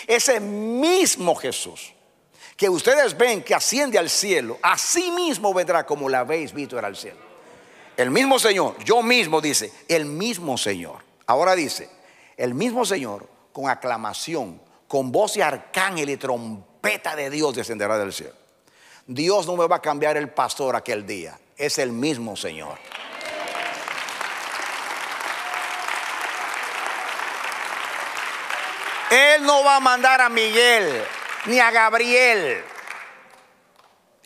ese mismo Jesús ustedes ven que asciende al cielo, así mismo vendrá como la habéis visto era el cielo. El mismo Señor, yo mismo dice, el mismo Señor. Ahora dice, el mismo Señor con aclamación, con voz de arcángel y trompeta de Dios descenderá del cielo. Dios no me va a cambiar el pastor aquel día, es el mismo Señor. Él no va a mandar a Miguel, ni a Gabriel.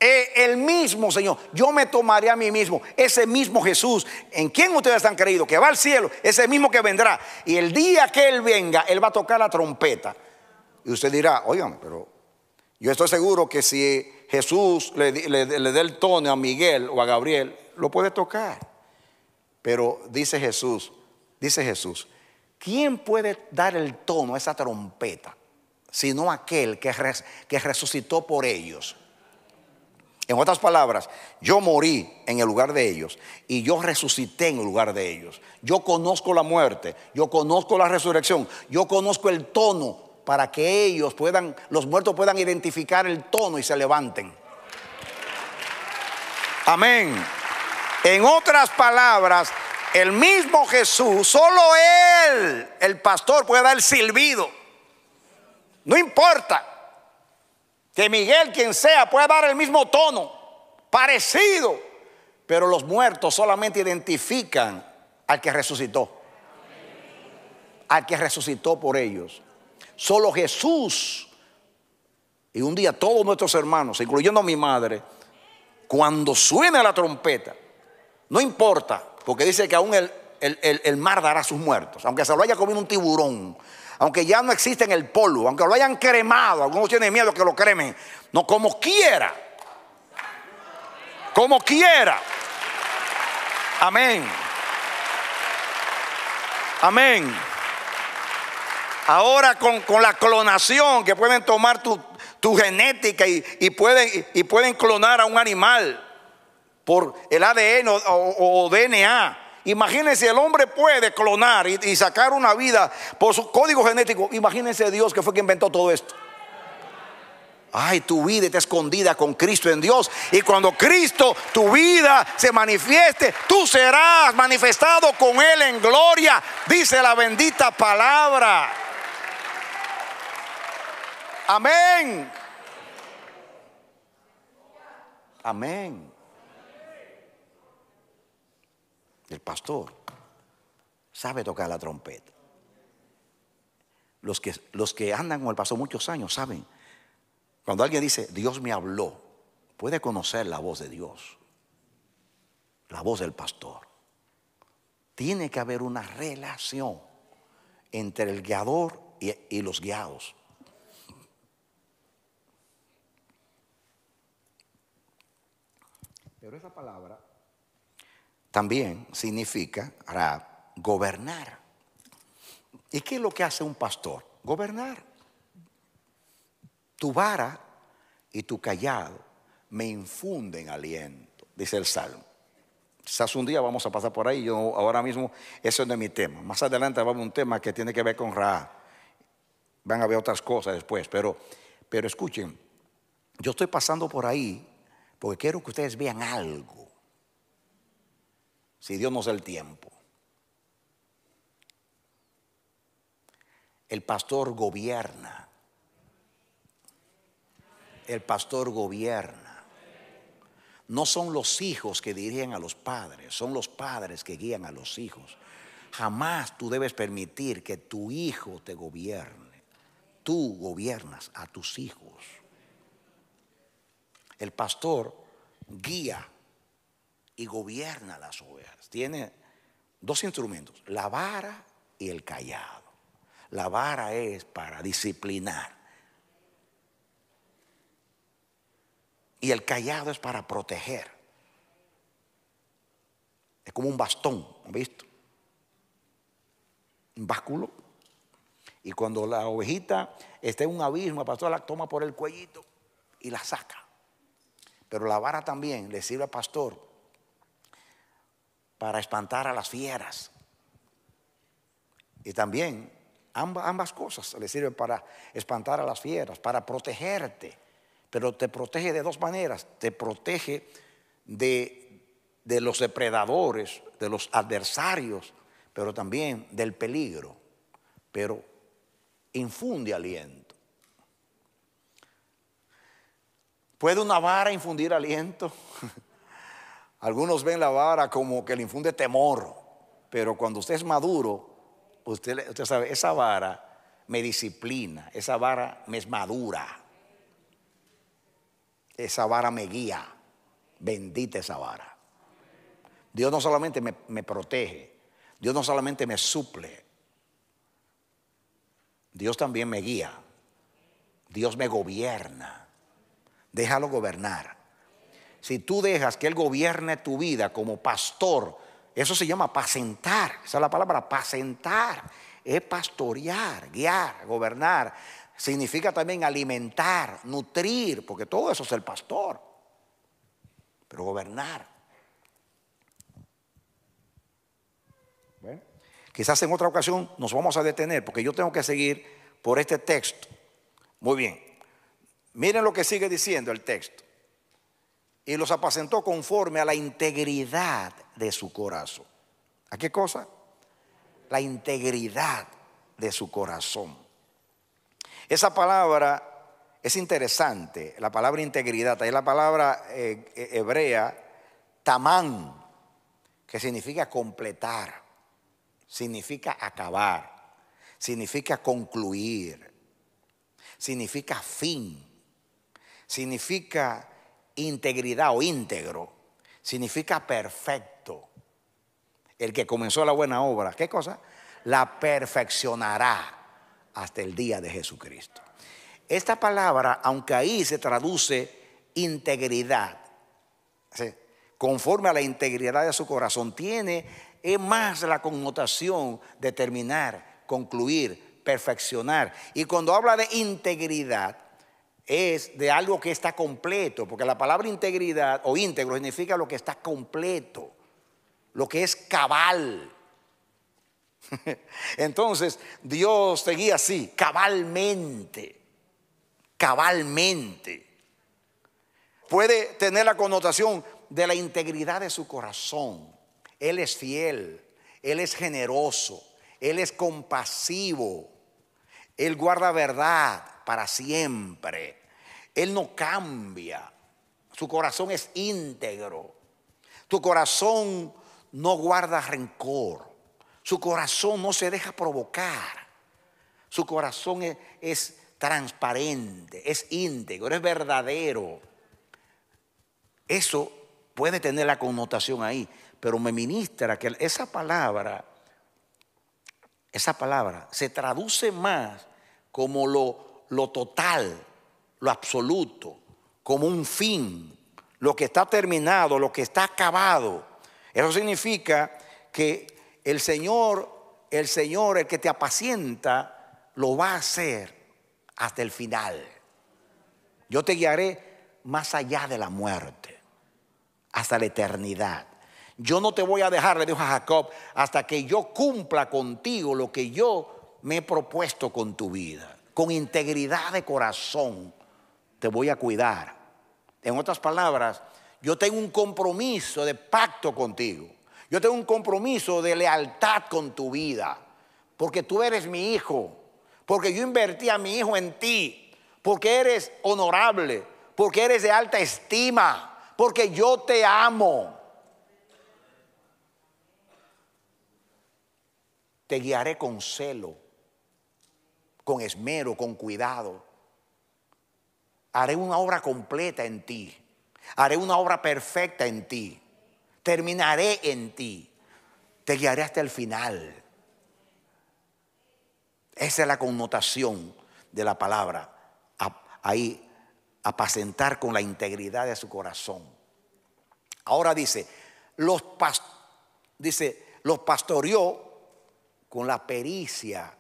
Eh, el mismo Señor, yo me tomaré a mí mismo, ese mismo Jesús, en quien ustedes han creído, que va al cielo, ese mismo que vendrá. Y el día que Él venga, Él va a tocar la trompeta. Y usted dirá, oigan, pero yo estoy seguro que si Jesús le, le dé el tono a Miguel o a Gabriel, lo puede tocar. Pero dice Jesús, dice Jesús, ¿quién puede dar el tono a esa trompeta? sino aquel que, resucitó por ellos. En otras palabras, yo morí en el lugar de ellos y yo resucité en el lugar de ellos. Yo conozco la muerte, yo conozco la resurrección, yo conozco el tono para que ellos puedan, los muertos puedan identificar el tono y se levanten. Amén. En otras palabras, el mismo Jesús, solo Él, el pastor, puede dar el silbido. No importa que Miguel, quien sea, pueda dar el mismo tono, parecido, pero los muertos solamente identifican al que resucitó, al que resucitó por ellos. Solo Jesús y un día todos nuestros hermanos, incluyendo a mi madre, cuando suene la trompeta, no importa, porque dice que aún el, mar dará sus muertos, aunque se lo haya comido un tiburón, aunque ya no existe en el polvo, aunque lo hayan cremado, algunos tienen miedo que lo cremen, no, como quiera, como quiera. Amén. Amén. Ahora con, la clonación que pueden tomar tu, genética y, pueden, y, pueden, clonar a un animal por el ADN o, o, o DNA Imagínense, el hombre puede clonar y, sacar una vida por su código genético. Imagínense Dios que fue quien inventó todo esto. Ay, tu vida está escondida con Cristo en Dios. Y cuando Cristo, tu vida, se manifieste, tú serás manifestado con Él en gloria, dice la bendita palabra. Amén. Amén. El pastor sabe tocar la trompeta. Los que, los que andan con el pastor muchos años saben. Cuando alguien dice, Dios me habló, puede conocer la voz de Dios, la voz del pastor. Tiene que haber una relación entre el guiador y, y los guiados. Pero esa palabra también significa para gobernar. ¿Y qué es lo que hace un pastor? Gobernar. Tu vara y tu callado me infunden aliento, dice el Salmo. Quizás un día vamos a pasar por ahí. Yo ahora mismo, eso no es mi tema. Más adelante vamos a un tema que tiene que ver con Ra. Van a ver otras cosas después. Pero, pero escuchen, yo estoy pasando por ahí porque quiero que ustedes vean algo si Dios nos da el tiempo. El pastor gobierna. El pastor gobierna. No son los hijos que dirigen a los padres, son los padres que guían a los hijos. Jamás tú debes permitir que tu hijo te gobierne. Tú gobiernas a tus hijos. El pastor guía y gobierna las ovejas. Tiene dos instrumentos, la vara y el callado. La vara es para disciplinar. Y el callado es para proteger. Es como un bastón, ¿han visto? Un básculo. Y cuando la ovejita está en un abismo, el pastor la toma por el cuellito y la saca. Pero la vara también le sirve al pastor para espantar a las fieras. Y también ambas, cosas le sirven para espantar a las fieras, para protegerte. Pero te protege de dos maneras. Te protege de, de los depredadores, de los adversarios, pero también del peligro. Pero infunde aliento. ¿Puede una vara infundir aliento? Algunos ven la vara como que le infunde temor, pero cuando usted es maduro, usted, sabe, esa vara me disciplina, esa vara me es madura, esa vara me guía, bendita esa vara. Dios no solamente me protege, Dios no solamente me suple, Dios también me guía, Dios me gobierna, déjalo gobernar. Si tú dejas que Él gobierne tu vida como pastor, eso se llama apacentar. Esa es la palabra, apacentar. Es pastorear, guiar, gobernar. Significa también alimentar, nutrir, porque todo eso es el pastor. Pero gobernar. Quizás en otra ocasión nos vamos a detener, porque yo tengo que seguir por este texto. Muy bien. Miren lo que sigue diciendo el texto y los apacentó conforme a la integridad de su corazón. ¿A qué cosa? La integridad de su corazón. Esa palabra es interesante, la palabra integridad, es la palabra eh, hebrea tamán, que significa completar, significa acabar, significa concluir, significa fin, significa Integridad o íntegro significa perfecto. El que comenzó la buena obra, ¿qué cosa? La perfeccionará hasta el día de Jesucristo. Esta palabra, aunque ahí se traduce integridad, conforme a la integridad de su corazón, tiene es más la connotación de terminar, concluir, perfeccionar. Y cuando habla de integridad, es de algo que está completo, porque la palabra integridad o íntegro significa lo que está completo, lo que es cabal. Entonces, Dios te guía así, cabalmente, cabalmente. Puede tener la connotación de la integridad de su corazón. Él es fiel, Él es generoso, Él es compasivo, Él guarda verdad para siempre. Él no cambia. Su corazón es íntegro. Tu corazón no guarda rencor. Su corazón no se deja provocar. Su corazón e-, es, transparente, es íntegro, es verdadero. Eso puede tener la connotación ahí, pero me ministra que esa palabra, esa palabra se traduce más como lo, lo total, lo absoluto, como un fin, lo que está terminado, lo que está acabado. Eso significa que el Señor, el Señor, el que te apacienta, lo va a hacer hasta el final. Yo te guiaré más allá de la muerte, hasta la eternidad. Yo no te voy a dejar, le dijo a Jacob, hasta que yo cumpla contigo lo que yo me he propuesto con tu vida, con integridad de corazón, te voy a cuidar. En otras palabras, yo tengo un compromiso de pacto contigo. Yo tengo un compromiso de lealtad con tu vida. Porque tú eres mi hijo. Porque yo invertí a mi hijo en ti. Porque eres honorable. Porque eres de alta estima. Porque yo te amo. Te guiaré con celo, con esmero, con cuidado haré una obra completa en ti, haré una obra perfecta en ti, terminaré en ti, te guiaré hasta el final. Esa es la connotación de la palabra. Ahí, apacentar con la integridad de su corazón. Ahora dice, los, dice, los pastoreó con la pericia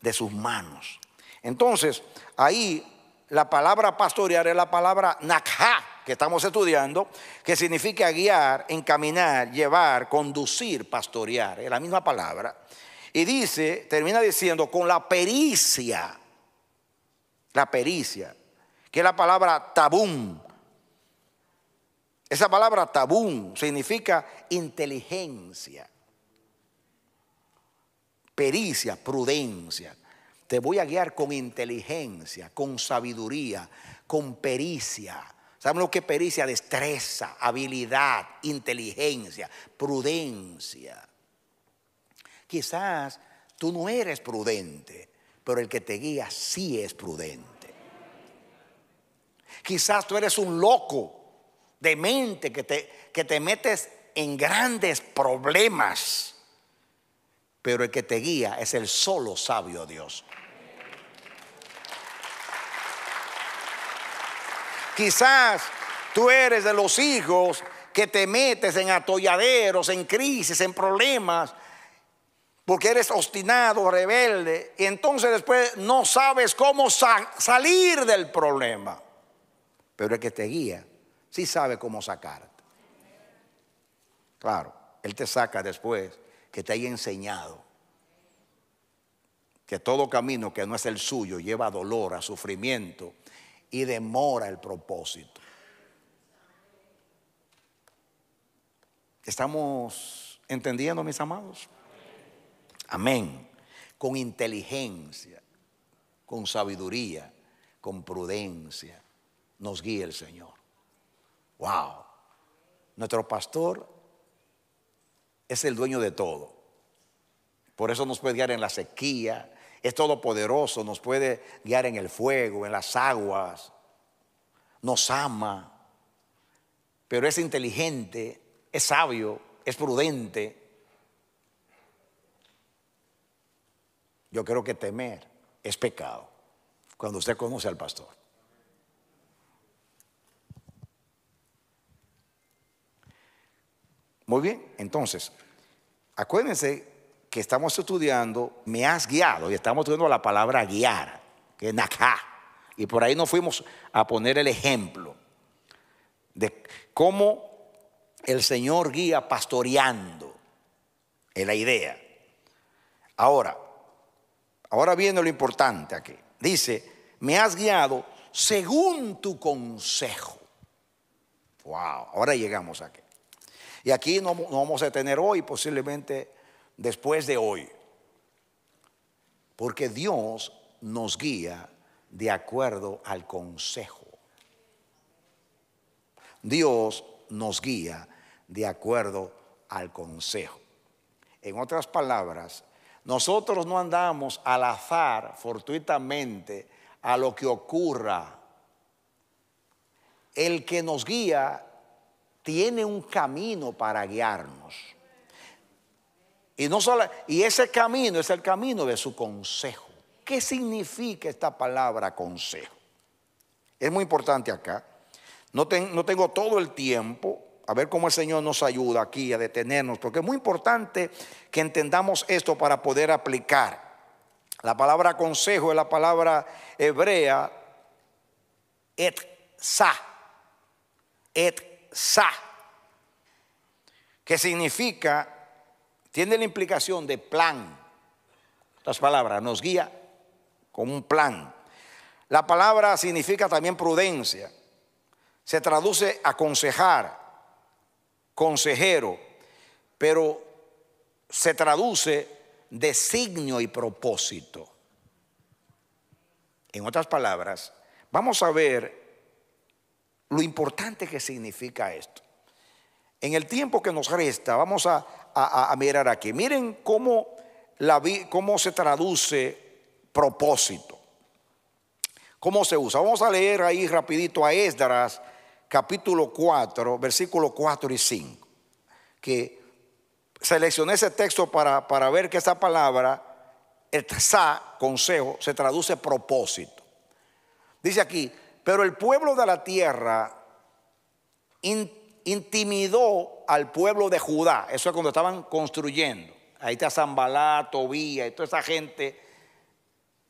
de sus manos. Entonces, ahí la palabra pastorear es la palabra nakha que estamos estudiando, que significa guiar, encaminar, llevar, conducir, pastorear, es la misma palabra. Y dice, termina diciendo, con la pericia, la pericia, que es la palabra tabún. Esa palabra tabún significa inteligencia, pericia, prudencia, te voy a guiar con inteligencia, con sabiduría, con pericia. ¿Saben lo que es pericia? Destreza, habilidad, inteligencia, prudencia. Quizás tú no eres prudente, pero el que te guía sí es prudente. Quizás tú eres un loco de mente que te, que te metes en grandes problemas pero el que te guía es el solo sabio Dios. Quizás tú eres de los hijos que te metes en atolladeros, en crisis, en problemas, porque eres obstinado, rebelde, y entonces después no sabes cómo salir del problema. Pero el que te guía sí sabe cómo sacarte. Claro, Él te saca después que te haya enseñado que todo camino que no es el suyo lleva a dolor, a sufrimiento y demora el propósito. ¿Estamos entendiendo, mis amados? Amén. Con inteligencia, con sabiduría, con prudencia, nos guía el Señor. Wow. Nuestro pastor es el dueño de todo. Por eso nos puede guiar en la sequía, es todopoderoso, nos puede guiar en el fuego, en las aguas, nos ama, pero es inteligente, es sabio, es prudente. Yo creo que temer es pecado cuando usted conoce al pastor. Muy bien, entonces, acuérdense que estamos estudiando, me has guiado, y estamos estudiando la palabra guiar, que es naká, y por ahí nos fuimos a poner el ejemplo de cómo el Señor guía pastoreando, en la idea. Ahora, ahora viene lo importante aquí, dice, me has guiado según tu consejo. Wow, ahora llegamos aquí. Y aquí no, vamos a tener hoy, posiblemente después de hoy. Porque Dios nos guía de acuerdo al consejo. Dios nos guía de acuerdo al consejo. En otras palabras, nosotros no andamos al azar, fortuitamente, a lo que ocurra. El que nos guía tiene un camino para guiarnos. Y, no solo, y ese camino es el camino de su consejo. ¿Qué significa esta palabra consejo? Es muy importante acá. No, tengo todo el tiempo. A ver cómo el Señor nos ayuda aquí a detenernos, porque es muy importante que entendamos esto para poder aplicar. La palabra consejo es la palabra hebrea etza. Et sa, que significa, tiene la implicación de plan. otras palabras, nos guía con un plan. La palabra significa también prudencia. Se traduce aconsejar, consejero, pero se traduce designio y propósito. En otras palabras, vamos a ver lo importante que significa esto. En el tiempo que nos resta, vamos a, mirar aquí. Miren cómo, la, cómo se traduce propósito. ¿Cómo se usa? Vamos a leer ahí rapidito a Esdras, capítulo 4, versículo 4 y 5. Que seleccioné ese texto para, ver que esta palabra, el sa, consejo, se traduce propósito. Dice aquí, pero el pueblo de la tierra intimidó al pueblo de Judá. Eso es cuando estaban construyendo. Ahí está Zambalá, Tobía y toda esa gente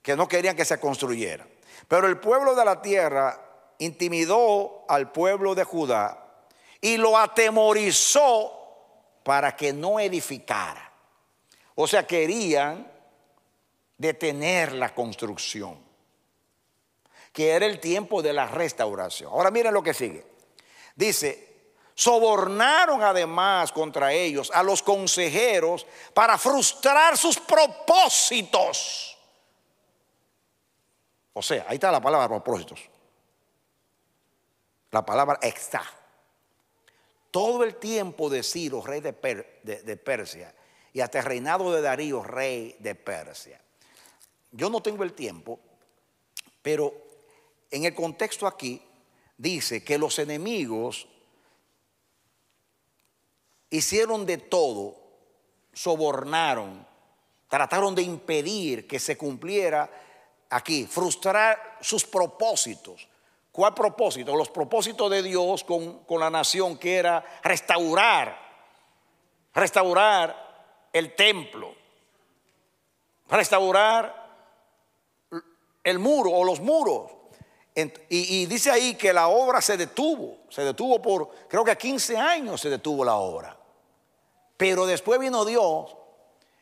que no querían que se construyera. Pero el pueblo de la tierra intimidó al pueblo de Judá y lo atemorizó para que no edificara. O sea, querían detener la construcción que era el tiempo de la restauración. Ahora miren lo que sigue. Dice, sobornaron además contra ellos a los consejeros para frustrar sus propósitos. O sea, ahí está la palabra propósitos. La palabra está. Todo el tiempo de Ciro, rey de, de Persia, y hasta el reinado de Darío, rey de Persia. Yo no tengo el tiempo, pero en el contexto aquí dice que los enemigos hicieron de todo, sobornaron, trataron de impedir que se cumpliera aquí, frustrar sus propósitos. ¿Cuál propósito? Los propósitos de Dios con, la nación que era restaurar, restaurar el templo, restaurar el muro o los muros. Y, dice ahí que la obra se detuvo, se detuvo por, creo que a 15 años se detuvo la obra. Pero después vino Dios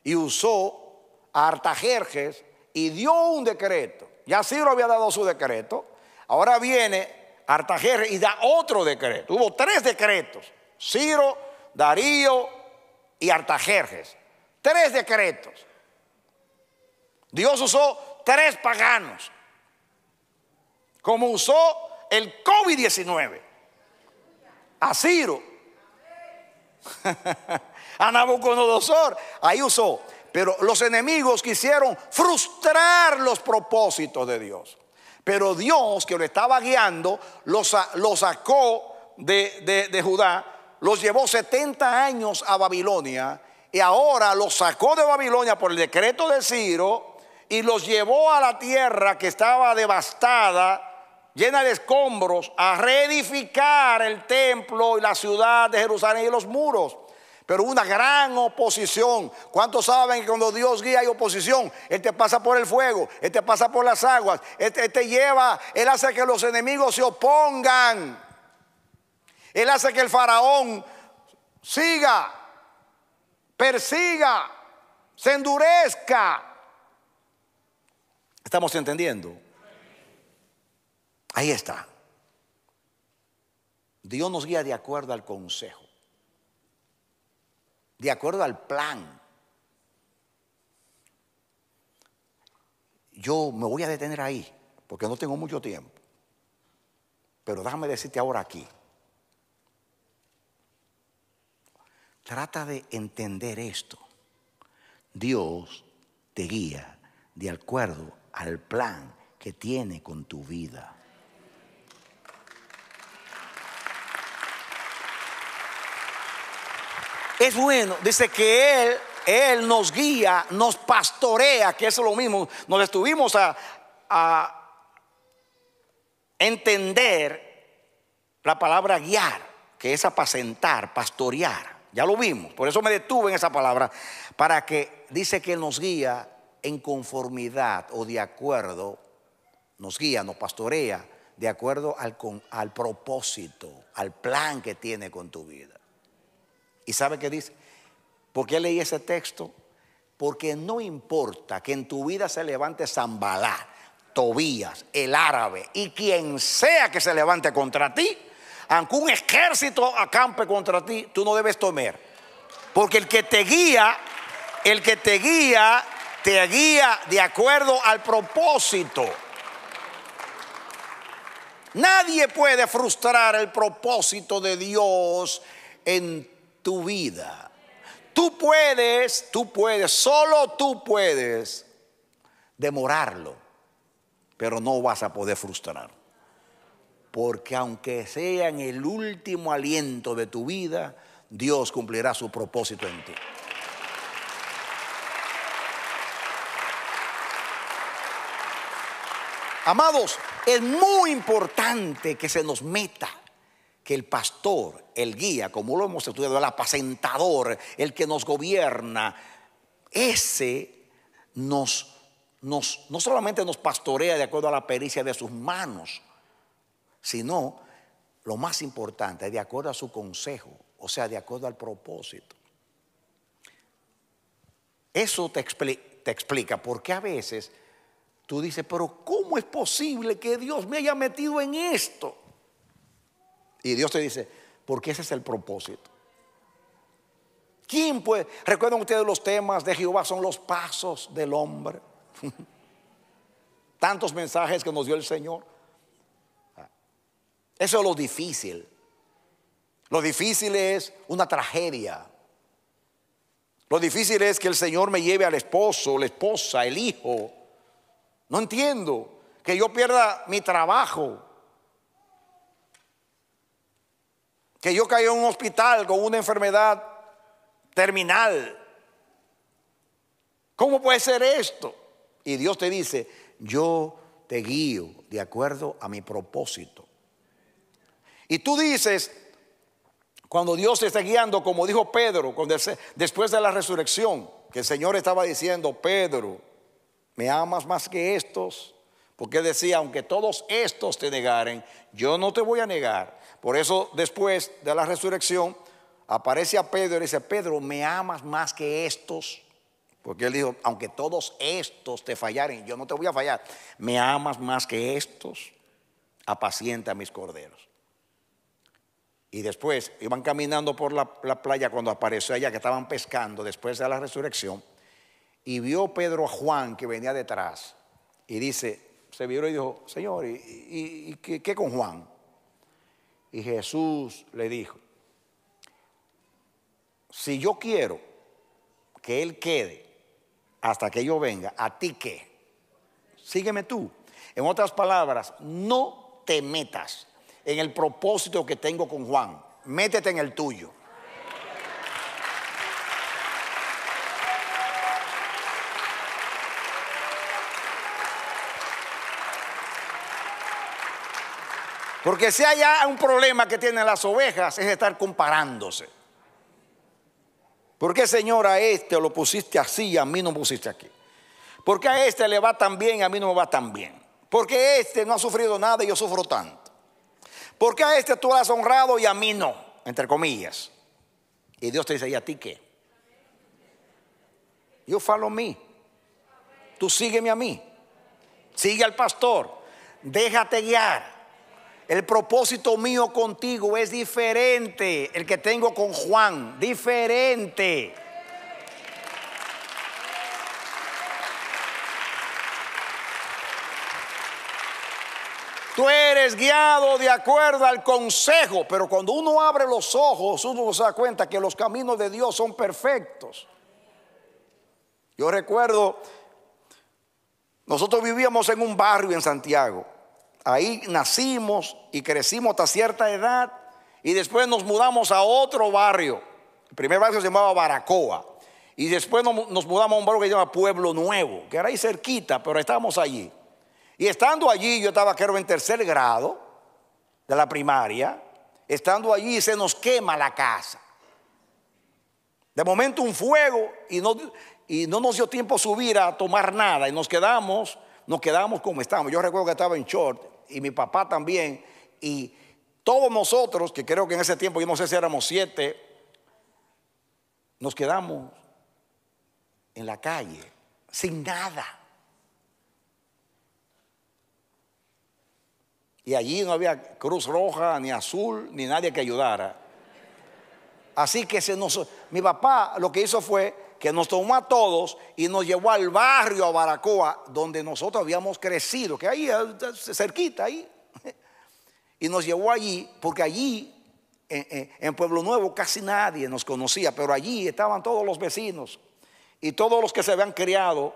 y usó a Artajerjes y dio un decreto. Ya Ciro había dado su decreto, ahora viene Artajerjes y da otro decreto. Hubo tres decretos, Ciro, Darío y Artajerjes. Tres decretos. Dios usó tres paganos como usó el COVID-19 a Ciro, a Nabucodonosor, ahí usó. Pero los enemigos quisieron frustrar los propósitos de Dios. Pero Dios, que lo estaba guiando, lo, los sacó de, de Judá, los llevó 70 años a Babilonia y ahora los sacó de Babilonia por el decreto de Ciro y los llevó a la tierra que estaba devastada llena de escombros a reedificar el templo y la ciudad de Jerusalén y los muros. Pero una gran oposición. ¿Cuántos saben que cuando Dios guía hay oposición? Él te pasa por el fuego, Él te pasa por las aguas, Él te, él te lleva, Él hace que los enemigos se opongan. Él hace que el faraón siga, persiga, se endurezca. ¿Estamos entendiendo? Ahí está. Dios nos guía de acuerdo al consejo, de acuerdo al plan. Yo me voy a detener ahí, porque no tengo mucho tiempo. Pero déjame decirte ahora aquí. Trata de entender esto. Dios te guía de acuerdo al plan que tiene con tu vida. es bueno. Dice que Él, Él nos guía, nos pastorea, que es lo mismo. Nos estuvimos a, entender la palabra guiar, que es apacentar, pastorear. Ya lo vimos, por eso me detuve en esa palabra, para que dice que Él nos guía en conformidad o de acuerdo, nos guía, nos pastorea, de acuerdo al, al propósito, al plan que tiene con tu vida. ¿Y sabe qué dice? ¿Por qué leí ese texto? Porque no importa que en tu vida se levante Zambalá, Tobías, el árabe y quien sea que se levante contra ti, aunque un ejército acampe contra ti, tú no debes temer. Porque el que te guía, el que te guía, te guía de acuerdo al propósito. Nadie puede frustrar el propósito de Dios en tu vida. Tú puedes, tú puedes, solo tú puedes demorarlo, pero no vas a poder frustrar. Porque aunque sea en el último aliento de tu vida, Dios cumplirá su propósito en ti. Amados, es muy importante que se nos meta que el pastor, el guía, como lo hemos estudiado, el apacentador, el que nos gobierna, ese nos, nos, no solamente nos pastorea de acuerdo a la pericia de sus manos, sino lo más importante, de acuerdo a su consejo, o sea, de acuerdo al propósito. Eso te, te explica por qué a veces tú dices, pero ¿cómo es posible que Dios me haya metido en esto? Y Dios te dice, porque ese es el propósito. ¿Quién puede? Recuerdan ustedes los temas de Jehová son los pasos del hombre. Tantos mensajes que nos dio el Señor. Eso es lo difícil. Lo difícil es una tragedia. Lo difícil es que el Señor me lleve al esposo, la esposa, el hijo. No entiendo que yo pierda mi trabajo. que yo caí en un hospital con una enfermedad terminal. ¿Cómo puede ser esto? Y Dios te dice, yo te guío de acuerdo a mi propósito. Y tú dices, cuando Dios te está guiando, como dijo Pedro, después de la resurrección, que el Señor estaba diciendo, Pedro, ¿me amas más que estos? Porque decía, aunque todos estos te negaren, yo no te voy a negar. Por eso después de la resurrección aparece a Pedro y le dice, Pedro, ¿me amas más que estos? Porque él dijo, aunque todos estos te fallaren, yo no te voy a fallar, ¿me amas más que estos? Apacienta a mis corderos. Y después iban caminando por la, playa cuando apareció allá que estaban pescando después de la resurrección. Y vio Pedro a Juan que venía detrás. Y dice, se vio y dijo, Señor, ¿y, qué, con Juan? Y Jesús le dijo, si yo quiero que Él quede hasta que yo venga, ¿a ti qué? Sígueme tú. En otras palabras, no te metas en el propósito que tengo con Juan, métete en el tuyo. Porque si hay un problema que tienen las ovejas es estar comparándose. ¿Por qué, Señor, a este lo pusiste así Y a mí no pusiste aquí? ¿Por qué a este le va tan bien y a mí no me va tan bien? ¿Por qué este no ha sufrido nada y yo sufro tanto? ¿Por qué a este tú has honrado y a mí no? Entre comillas. Y Dios te dice, ¿y a ti qué? Yo a mí. Tú sígueme a mí. Sigue al pastor. Déjate guiar. El propósito mío contigo es diferente, el que tengo con Juan, diferente. Tú eres guiado de acuerdo al consejo, pero cuando uno abre los ojos, uno se da cuenta que los caminos de Dios son perfectos. Yo recuerdo, nosotros vivíamos en un barrio en Santiago ahí nacimos y crecimos hasta cierta edad y después nos mudamos a otro barrio. El primer barrio se llamaba Baracoa y después nos mudamos a un barrio que se llama Pueblo Nuevo, que era ahí cerquita, pero estábamos allí. Y estando allí, yo estaba creo en tercer grado de la primaria, estando allí se nos quema la casa. De momento un fuego y no, nos dio tiempo a subir a tomar nada y nos quedamos, nos quedamos como estábamos. Yo recuerdo que estaba en short y mi papá también, y todos nosotros, que creo que en ese tiempo yo no sé si éramos siete, nos quedamos en la calle, sin nada. Y allí no había cruz roja, ni azul, ni nadie que ayudara. Así que se nos, mi papá lo que hizo fue que nos tomó a todos y nos llevó al barrio, a Baracoa, donde nosotros habíamos crecido, que ahí, eh, eh, cerquita, ahí. Y nos llevó allí, porque allí, en, Pueblo Nuevo, casi nadie nos conocía, pero allí estaban todos los vecinos y todos los que se habían criado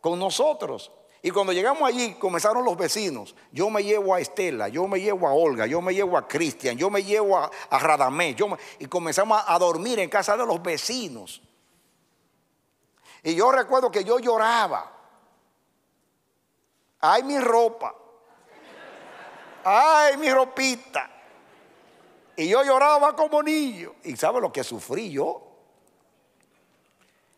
con nosotros. Y cuando llegamos allí, comenzaron los vecinos. Yo me llevo a Estela, yo me llevo a Olga, yo me llevo a Cristian, yo me llevo a, a Radamés. y comenzamos a dormir en casa de los vecinos. Y yo recuerdo que yo lloraba. Ay, mi ropa. Ay, mi ropita. Y yo lloraba como niño. ¿Y sabe lo que sufrí yo?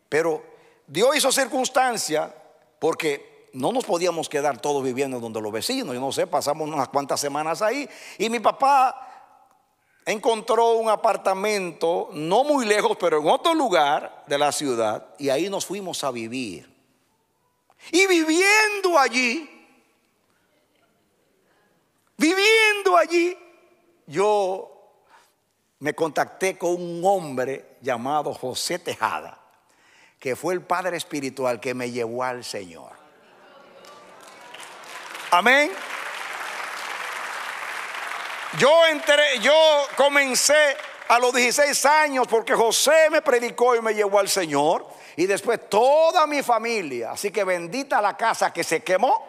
Pero Dios hizo circunstancia porque no nos podíamos quedar todos viviendo donde los vecinos. Yo no sé, pasamos unas cuantas semanas ahí. Y mi papá encontró un apartamento no muy lejos, pero en otro lugar de la ciudad, y ahí nos fuimos a vivir. Y viviendo allí, viviendo allí, yo me contacté con un hombre llamado José Tejada, que fue el padre espiritual que me llevó al Señor. Amén. Yo entré, yo comencé a los 16 años porque José me predicó y me llevó al Señor. Y después toda mi familia. Así que bendita la casa que se quemó.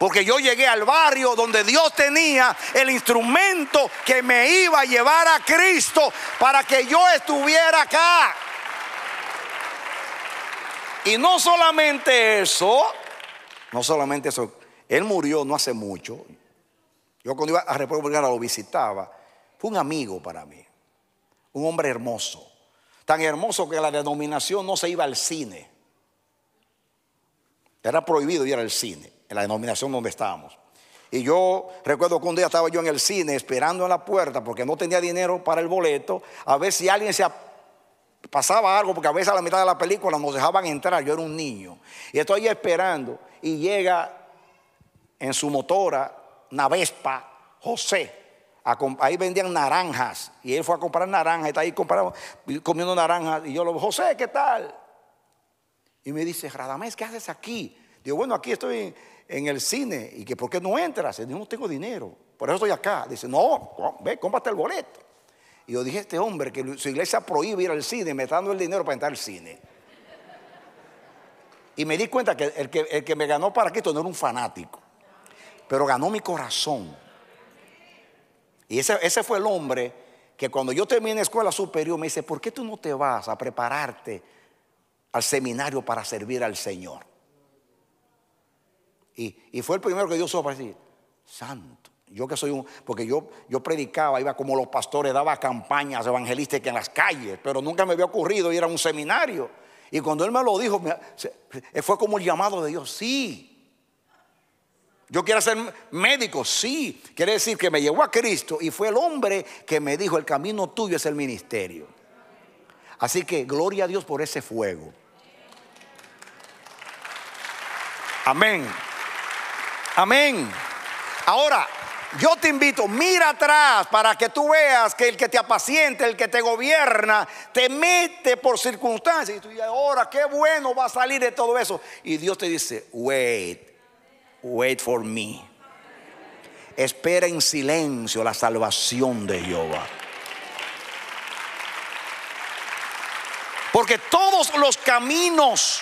Porque yo llegué al barrio donde Dios tenía el instrumento que me iba a llevar a Cristo para que yo estuviera acá. Y no solamente eso, no solamente eso, él murió no hace mucho, yo cuando iba a República Dominicana lo visitaba. Fue un amigo para mí, un hombre hermoso. Tan hermoso que la denominación no se iba al cine. Era prohibido ir al cine, en la denominación donde estábamos. Y yo recuerdo que un día estaba yo en el cine esperando en la puerta porque no tenía dinero para el boleto, a ver si alguien se pasaba algo, porque a veces a la mitad de la película nos dejaban entrar, yo era un niño. Y estoy esperando y llega en su motora una Vespa, José. ahí vendían naranjas y él fue a comprar naranjas, está ahí comprando, comiendo naranjas y yo le digo José, ¿qué tal? Y me dice, Radamés, ¿qué haces aquí? Digo, bueno, aquí estoy en, el cine y que ¿por qué no entras? Digo, no tengo dinero, por eso estoy acá. Dice, no, ve, cómprate el boleto. Y yo dije, este hombre que su iglesia prohíbe ir al cine, me está dando el dinero para entrar al cine. Y me di cuenta que el que, el que me ganó para Cristo no era un fanático pero ganó mi corazón. Y ese, ese fue el hombre que cuando yo terminé escuela superior me dice, ¿por qué tú no te vas a prepararte al seminario para servir al Señor? Y, fue el primero que Dios hizo para decir, santo. Yo que soy un, porque yo, yo predicaba, iba como los pastores, daba campañas evangelísticas en las calles, pero nunca me había ocurrido ir a un seminario. Y cuando él me lo dijo, fue como el llamado de Dios, sí, yo quiero ser médico, sí. Quiere decir que me llevó a Cristo y fue el hombre que me dijo, el camino tuyo es el ministerio. Así que gloria a Dios por ese fuego. Amén. Amén. Ahora, yo te invito, mira atrás para que tú veas que el que te apacienta, el que te gobierna, te mete por circunstancias. Y tú dices, ahora qué bueno va a salir de todo eso. Y Dios te dice, wait, Wait for me. Espera en silencio la salvación de Jehová. Porque todos los caminos,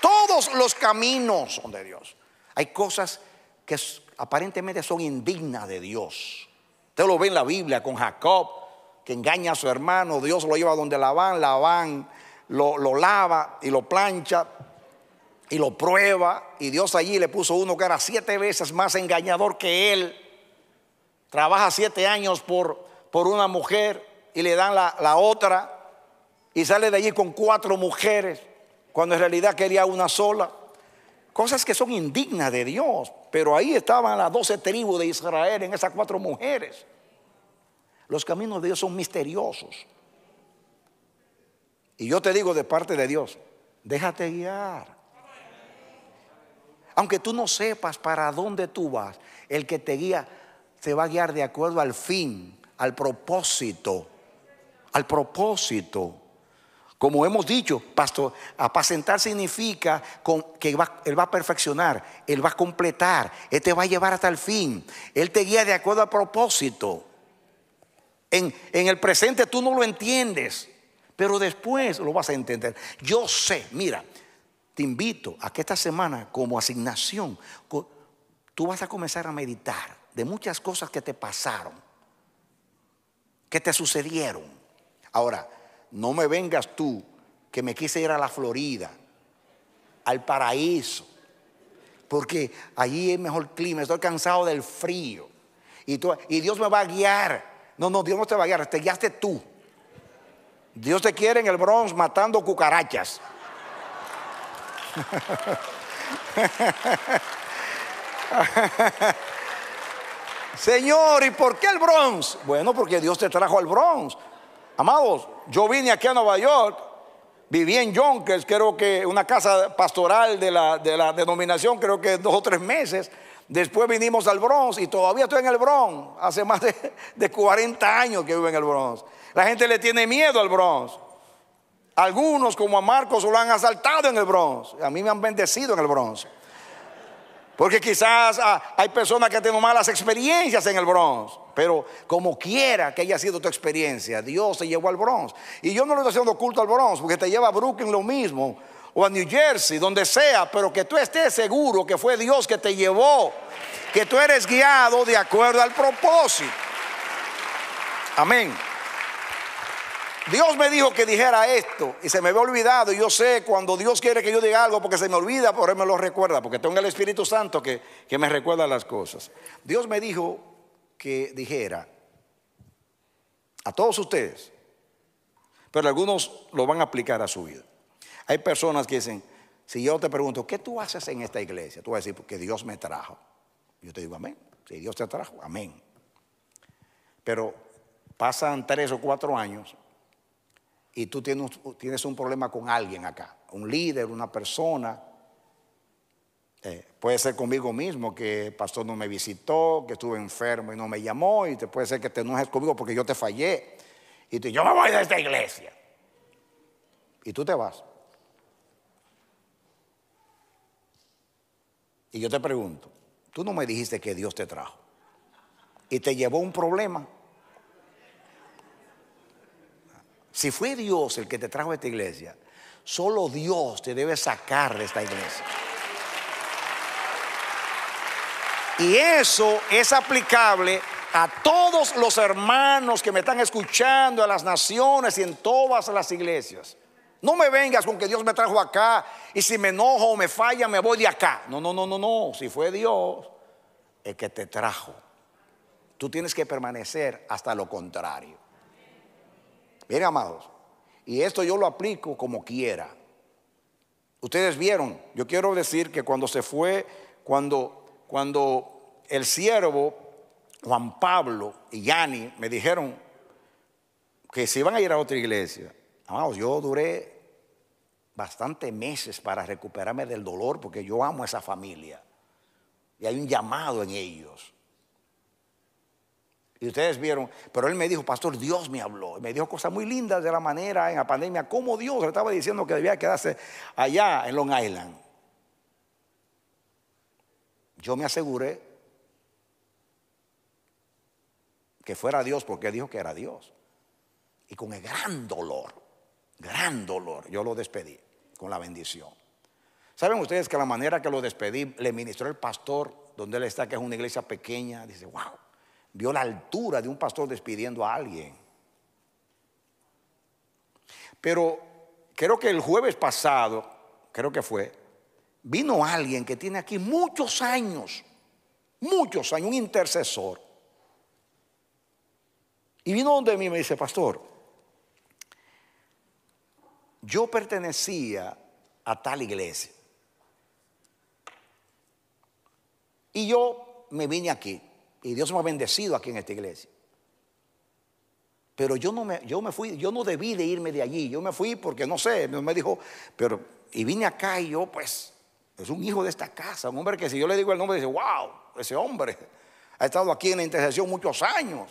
todos los caminos son de Dios. Hay cosas que aparentemente son indignas de Dios. Usted lo ve en la Biblia con Jacob, que engaña a su hermano, Dios lo lleva donde van, la lo lava y lo plancha, y lo prueba, y Dios allí le puso uno que era siete veces más engañador que él. Trabaja siete años por, por una mujer y le dan la, la otra y sale de allí con cuatro mujeres, cuando en realidad quería una sola. Cosas que son indignas de Dios, pero ahí estaban las doce tribus de Israel en esas cuatro mujeres. Los caminos de Dios son misteriosos. Y yo te digo de parte de Dios, déjate guiar. Aunque tú no sepas para dónde tú vas, el que te guía te va a guiar de acuerdo al fin, al propósito, al propósito. Como hemos dicho, pastor, apacentar significa que Él va a perfeccionar, Él va a completar, Él te va a llevar hasta el fin, Él te guía de acuerdo al propósito. En, en el presente tú no lo entiendes, pero después lo vas a entender. Yo sé, mira, te invito a que esta semana, como asignación, tú vas a comenzar a meditar de muchas cosas que te pasaron, que te sucedieron. Ahora, no me vengas tú que me quise ir a la Florida, al paraíso, porque allí es mejor clima, estoy cansado del frío. Y, tú, y Dios me va a guiar. No, no, Dios no te va a guiar, te guiaste tú. Dios te quiere en el Bronx matando cucarachas. Señor, ¿y por qué el Bronx? Bueno, porque Dios te trajo al Bronx. Amados, yo vine aquí a Nueva York, viví en Yonkers, creo que una casa pastoral de la, denominación, creo que dos o tres meses. Después vinimos al Bronx y todavía estoy en el Bronx. Hace más de, de 40 años que vivo en el Bronx. La gente le tiene miedo al Bronx. Algunos, como a Marcos, lo han asaltado en el bronce A mí me han bendecido en el bronce Porque quizás ah, hay personas que tienen malas experiencias en el bronce Pero como quiera que haya sido tu experiencia, Dios te llevó al bronce Y yo no lo estoy haciendo oculto al bronce porque te lleva a Brooklyn lo mismo, o a New Jersey, donde sea, pero que tú estés seguro que fue Dios que te llevó, que tú eres guiado de acuerdo al propósito. Amén. Dios me dijo que dijera esto y se me ve olvidado. Y yo sé cuando Dios quiere que yo diga algo porque se me olvida, por Él me lo recuerda, porque tengo el Espíritu Santo que, me recuerda las cosas. Dios me dijo que dijera a todos ustedes, pero algunos lo van a aplicar a su vida. Hay personas que dicen, si yo te pregunto, ¿qué tú haces en esta iglesia? Tú vas a decir, Porque Dios me trajo. Yo te digo, amén. Si Dios te trajo, amén. Pero pasan tres o cuatro años y tú tienes, un problema con alguien acá, un líder, una persona. Eh, puede ser conmigo mismo que el pastor no me visitó, que estuve enfermo y no me llamó, y te puede ser que te enojes conmigo porque yo te fallé. Y tú, yo me voy de esta iglesia. Y tú te vas. Y yo te pregunto, tú no me dijiste que Dios te trajo y te llevó un problema Si fue Dios el que te trajo a esta iglesia, solo Dios te debe sacar de esta iglesia. Y eso es aplicable a todos los hermanos que me están escuchando, a las naciones y en todas las iglesias. No me vengas con que Dios me trajo acá y si me enojo o me falla me voy de acá. No, no, no, no, no. Si fue Dios el que te trajo, tú tienes que permanecer hasta lo contrario. Miren, amados, y esto yo lo aplico como quiera. Ustedes vieron, yo quiero decir que cuando se fue, cuando, cuando el siervo Juan Pablo y Yani me dijeron que se iban a ir a otra iglesia, amados, yo duré bastantes meses para recuperarme del dolor porque yo amo a esa familia y hay un llamado en ellos. Y ustedes vieron, pero él me dijo, pastor, Dios me habló. Me dijo cosas muy lindas de la manera en la pandemia, como Dios le estaba diciendo que debía quedarse allá en Long Island. Yo me aseguré que fuera Dios porque dijo que era Dios. Y con el gran dolor, gran dolor, yo lo despedí con la bendición. ¿Saben ustedes que la manera que lo despedí le ministró el pastor donde él está, que es una iglesia pequeña? Dice, wow. Vio la altura de un pastor despidiendo a alguien. Pero creo que el jueves pasado, creo que fue, vino alguien que tiene aquí muchos años, muchos años, un intercesor. Y vino donde mí me dice, pastor, yo pertenecía a tal iglesia. Y yo me vine aquí. Y Dios me ha bendecido aquí en esta iglesia. Pero yo no me, yo me fui, yo no debí de irme de allí. Yo me fui porque no sé, me dijo, pero, y vine acá y yo, pues, es un hijo de esta casa, un hombre que si yo le digo el nombre, dice, wow, ese hombre ha estado aquí en la intercesión muchos años.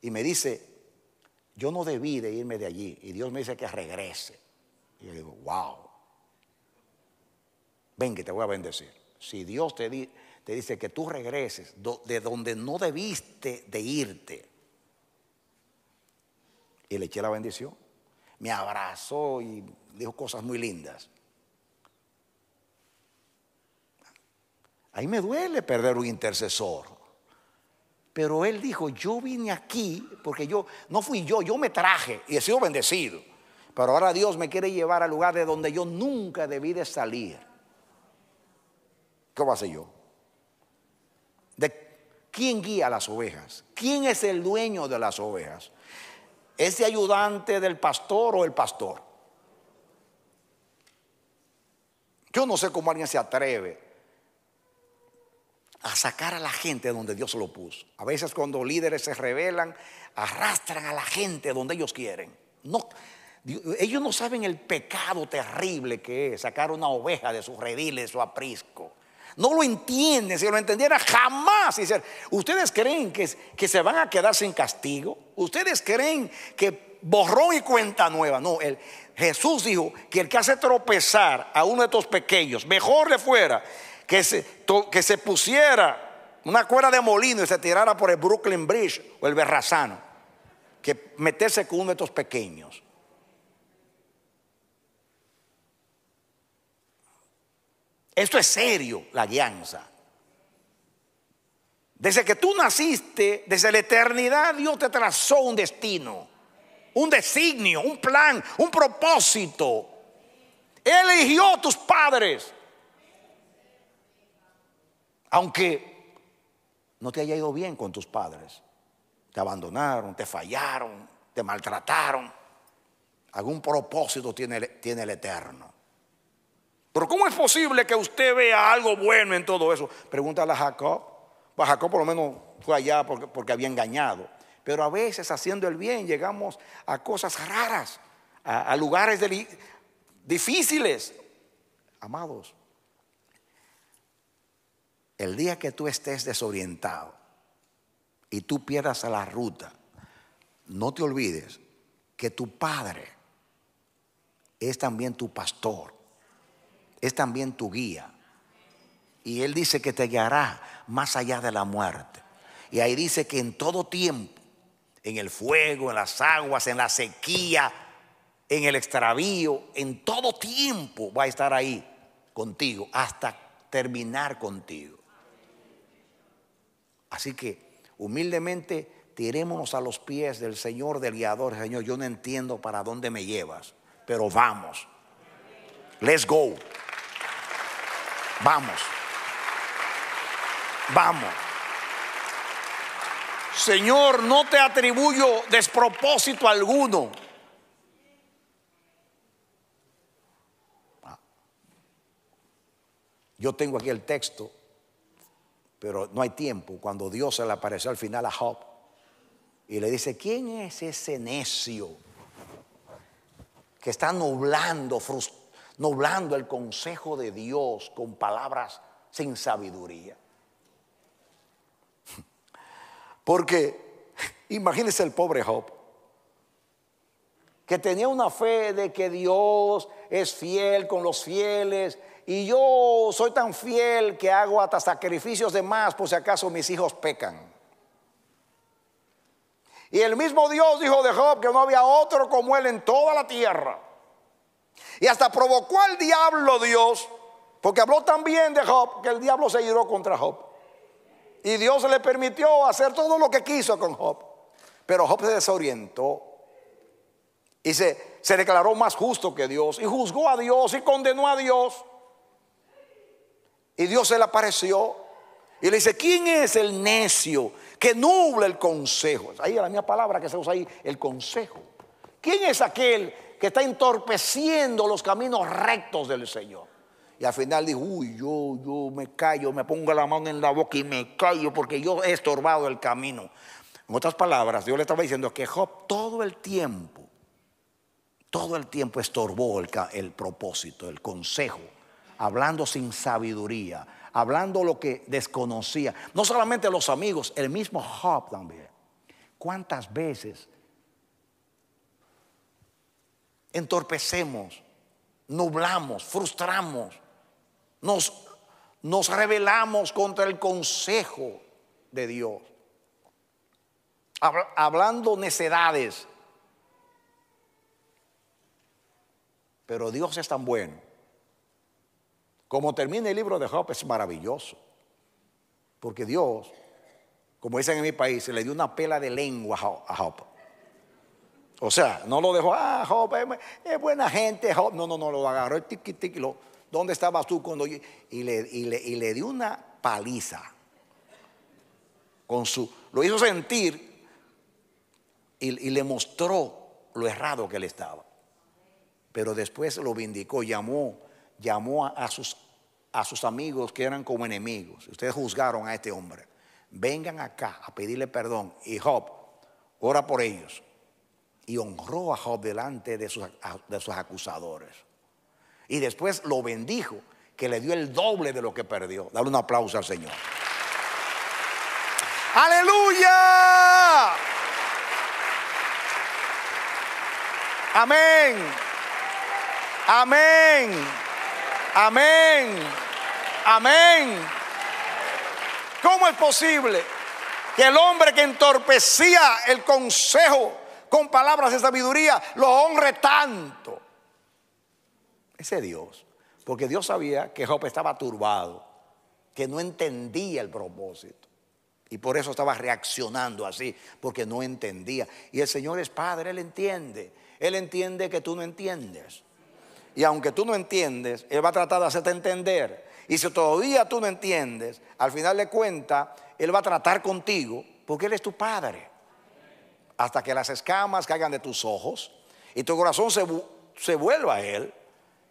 Y me dice, yo no debí de irme de allí. Y Dios me dice que regrese. Y yo digo, wow. Ven que te voy a bendecir. Si Dios te, dice que tú regreses de donde no debiste de irte, y le eché la bendición, me abrazó y dijo cosas muy lindas. Ahí me duele perder un intercesor. Pero él dijo, yo vine aquí porque yo, no fui yo, yo me traje y he sido bendecido. Pero ahora Dios me quiere llevar al lugar de donde yo nunca debí de salir a hace yo? ¿De quién guía las ovejas? ¿Quién es el dueño de las ovejas? ¿Ese ayudante del pastor o el pastor? Yo no sé cómo alguien se atreve a sacar a la gente donde Dios lo puso. A veces cuando líderes se rebelan, arrastran a la gente donde ellos quieren. No, ellos no saben el pecado terrible que es sacar una oveja de sus rediles, de su aprisco. No lo entienden. Si lo entendiera, jamás. ¿ustedes creen que, que se van a quedar sin castigo? ¿Ustedes creen que borró y cuenta nueva? No, Jesús dijo que el que hace tropezar a uno de estos pequeños, mejor le fuera que se, que se pusiera una cuerda de molino y se tirara por el Brooklyn Bridge o el Berrazano, que meterse con uno de estos pequeños. Esto es serio, la guianza. Desde que tú naciste, desde la eternidad, Dios te trazó un destino, un designio, un plan, un propósito. eligió a tus padres. Aunque no te haya ido bien con tus padres. Te abandonaron, te fallaron, te maltrataron. Algún propósito tiene, tiene el Eterno. ¿cómo es posible que usted vea algo bueno en todo eso? Pregúntale a Jacob. Pues Jacob por lo menos fue allá porque, había engañado. Pero a veces haciendo el bien llegamos a cosas raras, a, lugares difíciles. Amados, el día que tú estés desorientado y tú pierdas la ruta, no te olvides que tu padre es también tu pastor es también tu guía. Y Él dice que te guiará más allá de la muerte. Y ahí dice que en todo tiempo, en el fuego, en las aguas, en la sequía, en el extravío, en todo tiempo va a estar ahí contigo hasta terminar contigo. Así que humildemente tirémonos a los pies del Señor, del guiador. Señor, yo no entiendo para dónde me llevas, pero vamos. Let's go. Vamos. Vamos. Señor, no te atribuyo despropósito alguno. Ah. Yo tengo aquí el texto, pero no hay tiempo. Cuando Dios se le apareció al final a Job y le dice, ¿quién es ese necio que está nublando, frustrando? Noblando el consejo de Dios con palabras sin sabiduría. Porque imagínese el pobre Job, que tenía una fe de que Dios es fiel con los fieles y yo soy tan fiel que hago hasta sacrificios de más por si acaso mis hijos pecan. Y el mismo Dios dijo de Job que no había otro como él en toda la tierra. Y hasta provocó al diablo Dios, porque habló también de Job, que el diablo se giró contra Job. Y Dios le permitió hacer todo lo que quiso con Job. Pero Job se desorientó y se, se declaró más justo que Dios y juzgó a Dios y condenó a Dios. Y Dios se le apareció y le dice, ¿quién es el necio que nubla el consejo? Ahí es la misma palabra que se usa ahí, el consejo. ¿Quién es aquel que está entorpeciendo los caminos rectos del Señor. Y al final dijo, uy, yo, yo me callo, me pongo la mano en la boca y me callo porque yo he estorbado el camino. En otras palabras, Dios le estaba diciendo que Job todo el tiempo, todo el tiempo estorbó el, el propósito, el consejo, hablando sin sabiduría, hablando lo que desconocía. No solamente los amigos, el mismo Job también. ¿Cuántas veces entorpecemos, nublamos, frustramos, nos, nos rebelamos contra el consejo de Dios, hablando necedades. Pero Dios es tan bueno. Como termina el libro de Job es maravilloso. Porque Dios, como dicen en mi país, se le dio una pela de lengua a Job. O sea, no lo dejó, ah, Job, es buena gente, Job. No, no, no, lo agarró el ¿dónde estabas tú cuando Y le, dio una paliza. Con su, lo hizo sentir y, le mostró lo errado que él estaba. Pero después lo vindicó, llamó, llamó a, sus, a sus amigos que eran como enemigos. Ustedes juzgaron a este hombre. Vengan acá a pedirle perdón. Y Job, ora por ellos y honró a Job delante de sus, de sus acusadores. Y después lo bendijo, que le dio el doble de lo que perdió. Dale un aplauso al Señor. Aleluya. Amén. Amén. Amén. Amén. ¿Cómo es posible que el hombre que entorpecía el consejo con palabras de sabiduría, lo honre tanto. Ese Dios, porque Dios sabía que Job estaba turbado, que no entendía el propósito. Y por eso estaba reaccionando así, porque no entendía. Y el Señor es Padre, Él entiende. Él entiende que tú no entiendes. Y aunque tú no entiendes, Él va a tratar de hacerte entender. Y si todavía tú no entiendes, al final de cuentas, Él va a tratar contigo porque Él es tu Padre hasta que las escamas caigan de tus ojos y tu corazón se, vuelva a Él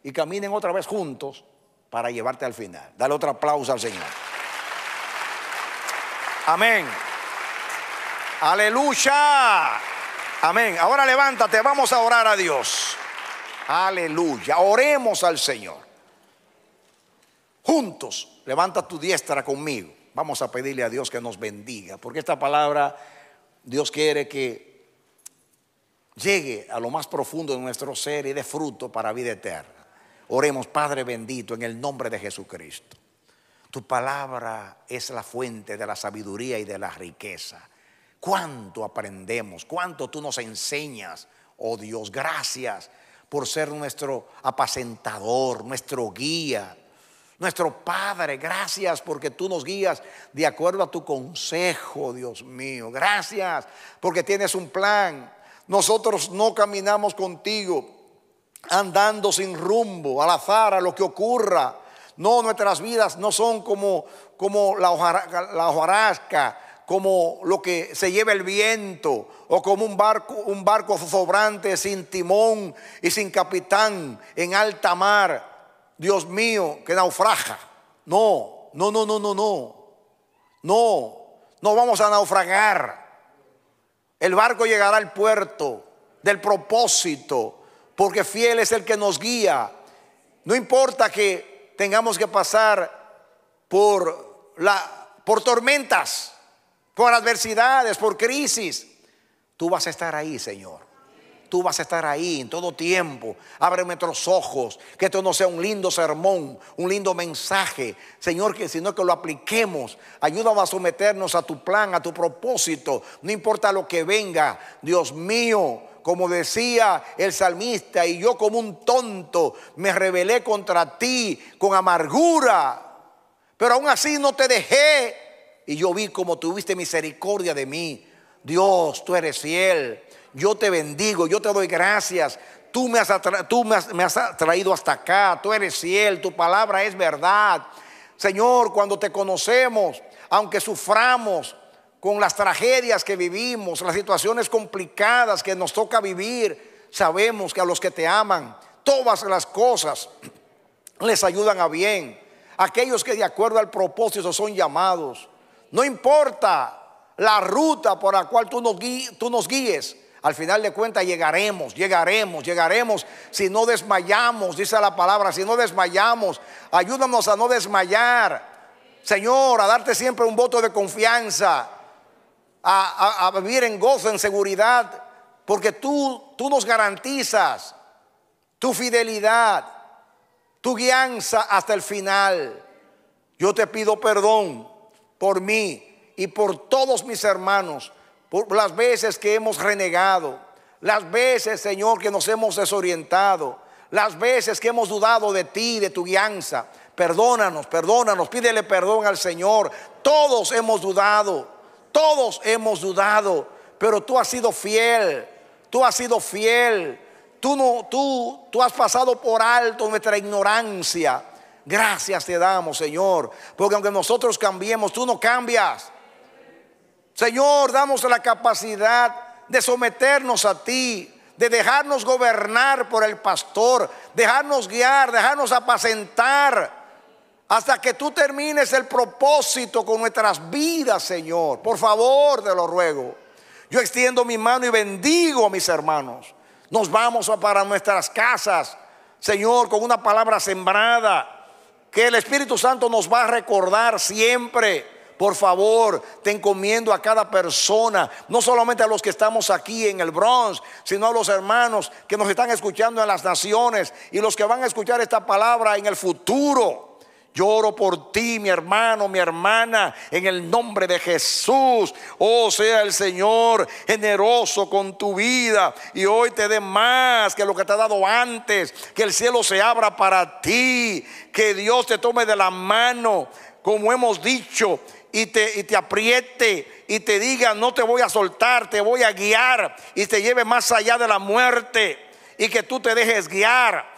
y caminen otra vez juntos para llevarte al final. Dale otro aplauso al Señor. Amén. Aleluya. Amén. Ahora levántate, vamos a orar a Dios. Aleluya. Oremos al Señor. Juntos, levanta tu diestra conmigo. Vamos a pedirle a Dios que nos bendiga, porque esta palabra Dios quiere que llegue a lo más profundo de nuestro ser y dé fruto para vida eterna. Oremos, Padre bendito, en el nombre de Jesucristo. Tu palabra es la fuente de la sabiduría y de la riqueza. Cuánto aprendemos, cuánto tú nos enseñas, oh Dios, gracias por ser nuestro apacentador, nuestro guía, nuestro Padre, gracias porque tú nos guías de acuerdo a tu consejo, Dios mío. Gracias porque tienes un plan. Nosotros no caminamos contigo andando sin rumbo, al azar, a lo que ocurra. No, nuestras vidas no son como, como la, hojarasca, como lo que se lleva el viento, o como un barco, un barco sobrante sin timón y sin capitán en alta mar. Dios mío, que naufraga. No, no, no, no, no, no. No, no vamos a naufragar. El barco llegará al puerto del propósito, porque fiel es el que nos guía. No importa que tengamos que pasar por, la, por tormentas, por adversidades, por crisis. Tú vas a estar ahí, Señor tú vas a estar ahí en todo tiempo. Abre nuestros ojos, que esto no sea un lindo sermón, un lindo mensaje, Señor, que, sino que lo apliquemos. Ayúdame a someternos a tu plan, a tu propósito, no importa lo que venga. Dios mío, como decía el salmista, y yo como un tonto me rebelé contra ti con amargura, pero aún así no te dejé. Y yo vi como tuviste misericordia de mí. Dios, tú eres fiel yo te bendigo, yo te doy gracias, tú me has, traído hasta acá, tú eres fiel, tu palabra es verdad. Señor, cuando te conocemos, aunque suframos con las tragedias que vivimos, las situaciones complicadas que nos toca vivir, sabemos que a los que te aman, todas las cosas les ayudan a bien. Aquellos que de acuerdo al propósito son llamados. No importa la ruta por la cual tú nos guíes, al final de cuentas llegaremos, llegaremos, llegaremos. Si no desmayamos, dice la palabra, si no desmayamos, ayúdanos a no desmayar. Señor, a darte siempre un voto de confianza, a, vivir en gozo, en seguridad, porque tú, tú nos garantizas tu fidelidad, tu guianza hasta el final. Yo te pido perdón por mí y por todos mis hermanos por las veces que hemos renegado, las veces, Señor, que nos hemos desorientado, las veces que hemos dudado de ti, de tu guianza. Perdónanos, perdónanos, pídele perdón al Señor. Todos hemos dudado, todos hemos dudado, pero tú has sido fiel, tú has sido fiel. Tú no tú tú has pasado por alto nuestra ignorancia. Gracias te damos, Señor, porque aunque nosotros cambiemos, tú no cambias. Señor, damos la capacidad de someternos a ti, de dejarnos gobernar por el pastor, dejarnos guiar, dejarnos apacentar, hasta que tú termines el propósito con nuestras vidas, Señor. Por favor, te lo ruego. Yo extiendo mi mano y bendigo a mis hermanos. Nos vamos para nuestras casas, Señor, con una palabra sembrada que el Espíritu Santo nos va a recordar siempre por favor, te encomiendo a cada persona, no solamente a los que estamos aquí en el Bronx, sino a los hermanos que nos están escuchando en las naciones y los que van a escuchar esta palabra en el futuro. Lloro por ti, mi hermano, mi hermana, en el nombre de Jesús. Oh, sea el Señor generoso con tu vida y hoy te dé más que lo que te ha dado antes. Que el cielo se abra para ti, que Dios te tome de la mano, como hemos dicho y te, y te apriete y te diga, no te voy a soltar, te voy a guiar y te lleve más allá de la muerte y que tú te dejes guiar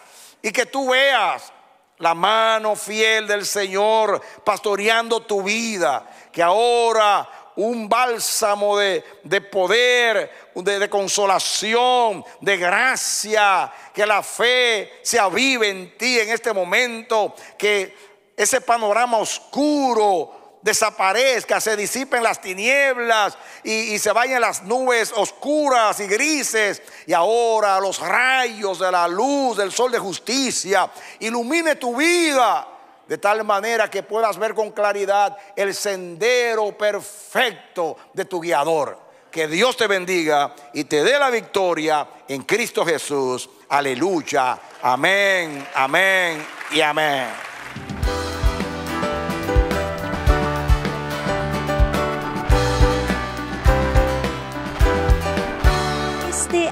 y que tú veas la mano fiel del Señor pastoreando tu vida, que ahora un bálsamo de, poder, de, de, consolación, de gracia, que la fe se avive en ti en este momento, que ese panorama oscuro desaparezca, se disipen las tinieblas y, se vayan las nubes oscuras y grises. Y ahora los rayos de la luz del sol de justicia ilumine tu vida de tal manera que puedas ver con claridad el sendero perfecto de tu guiador. Que Dios te bendiga y te dé la victoria en Cristo Jesús. Aleluya. Amén, amén y amén.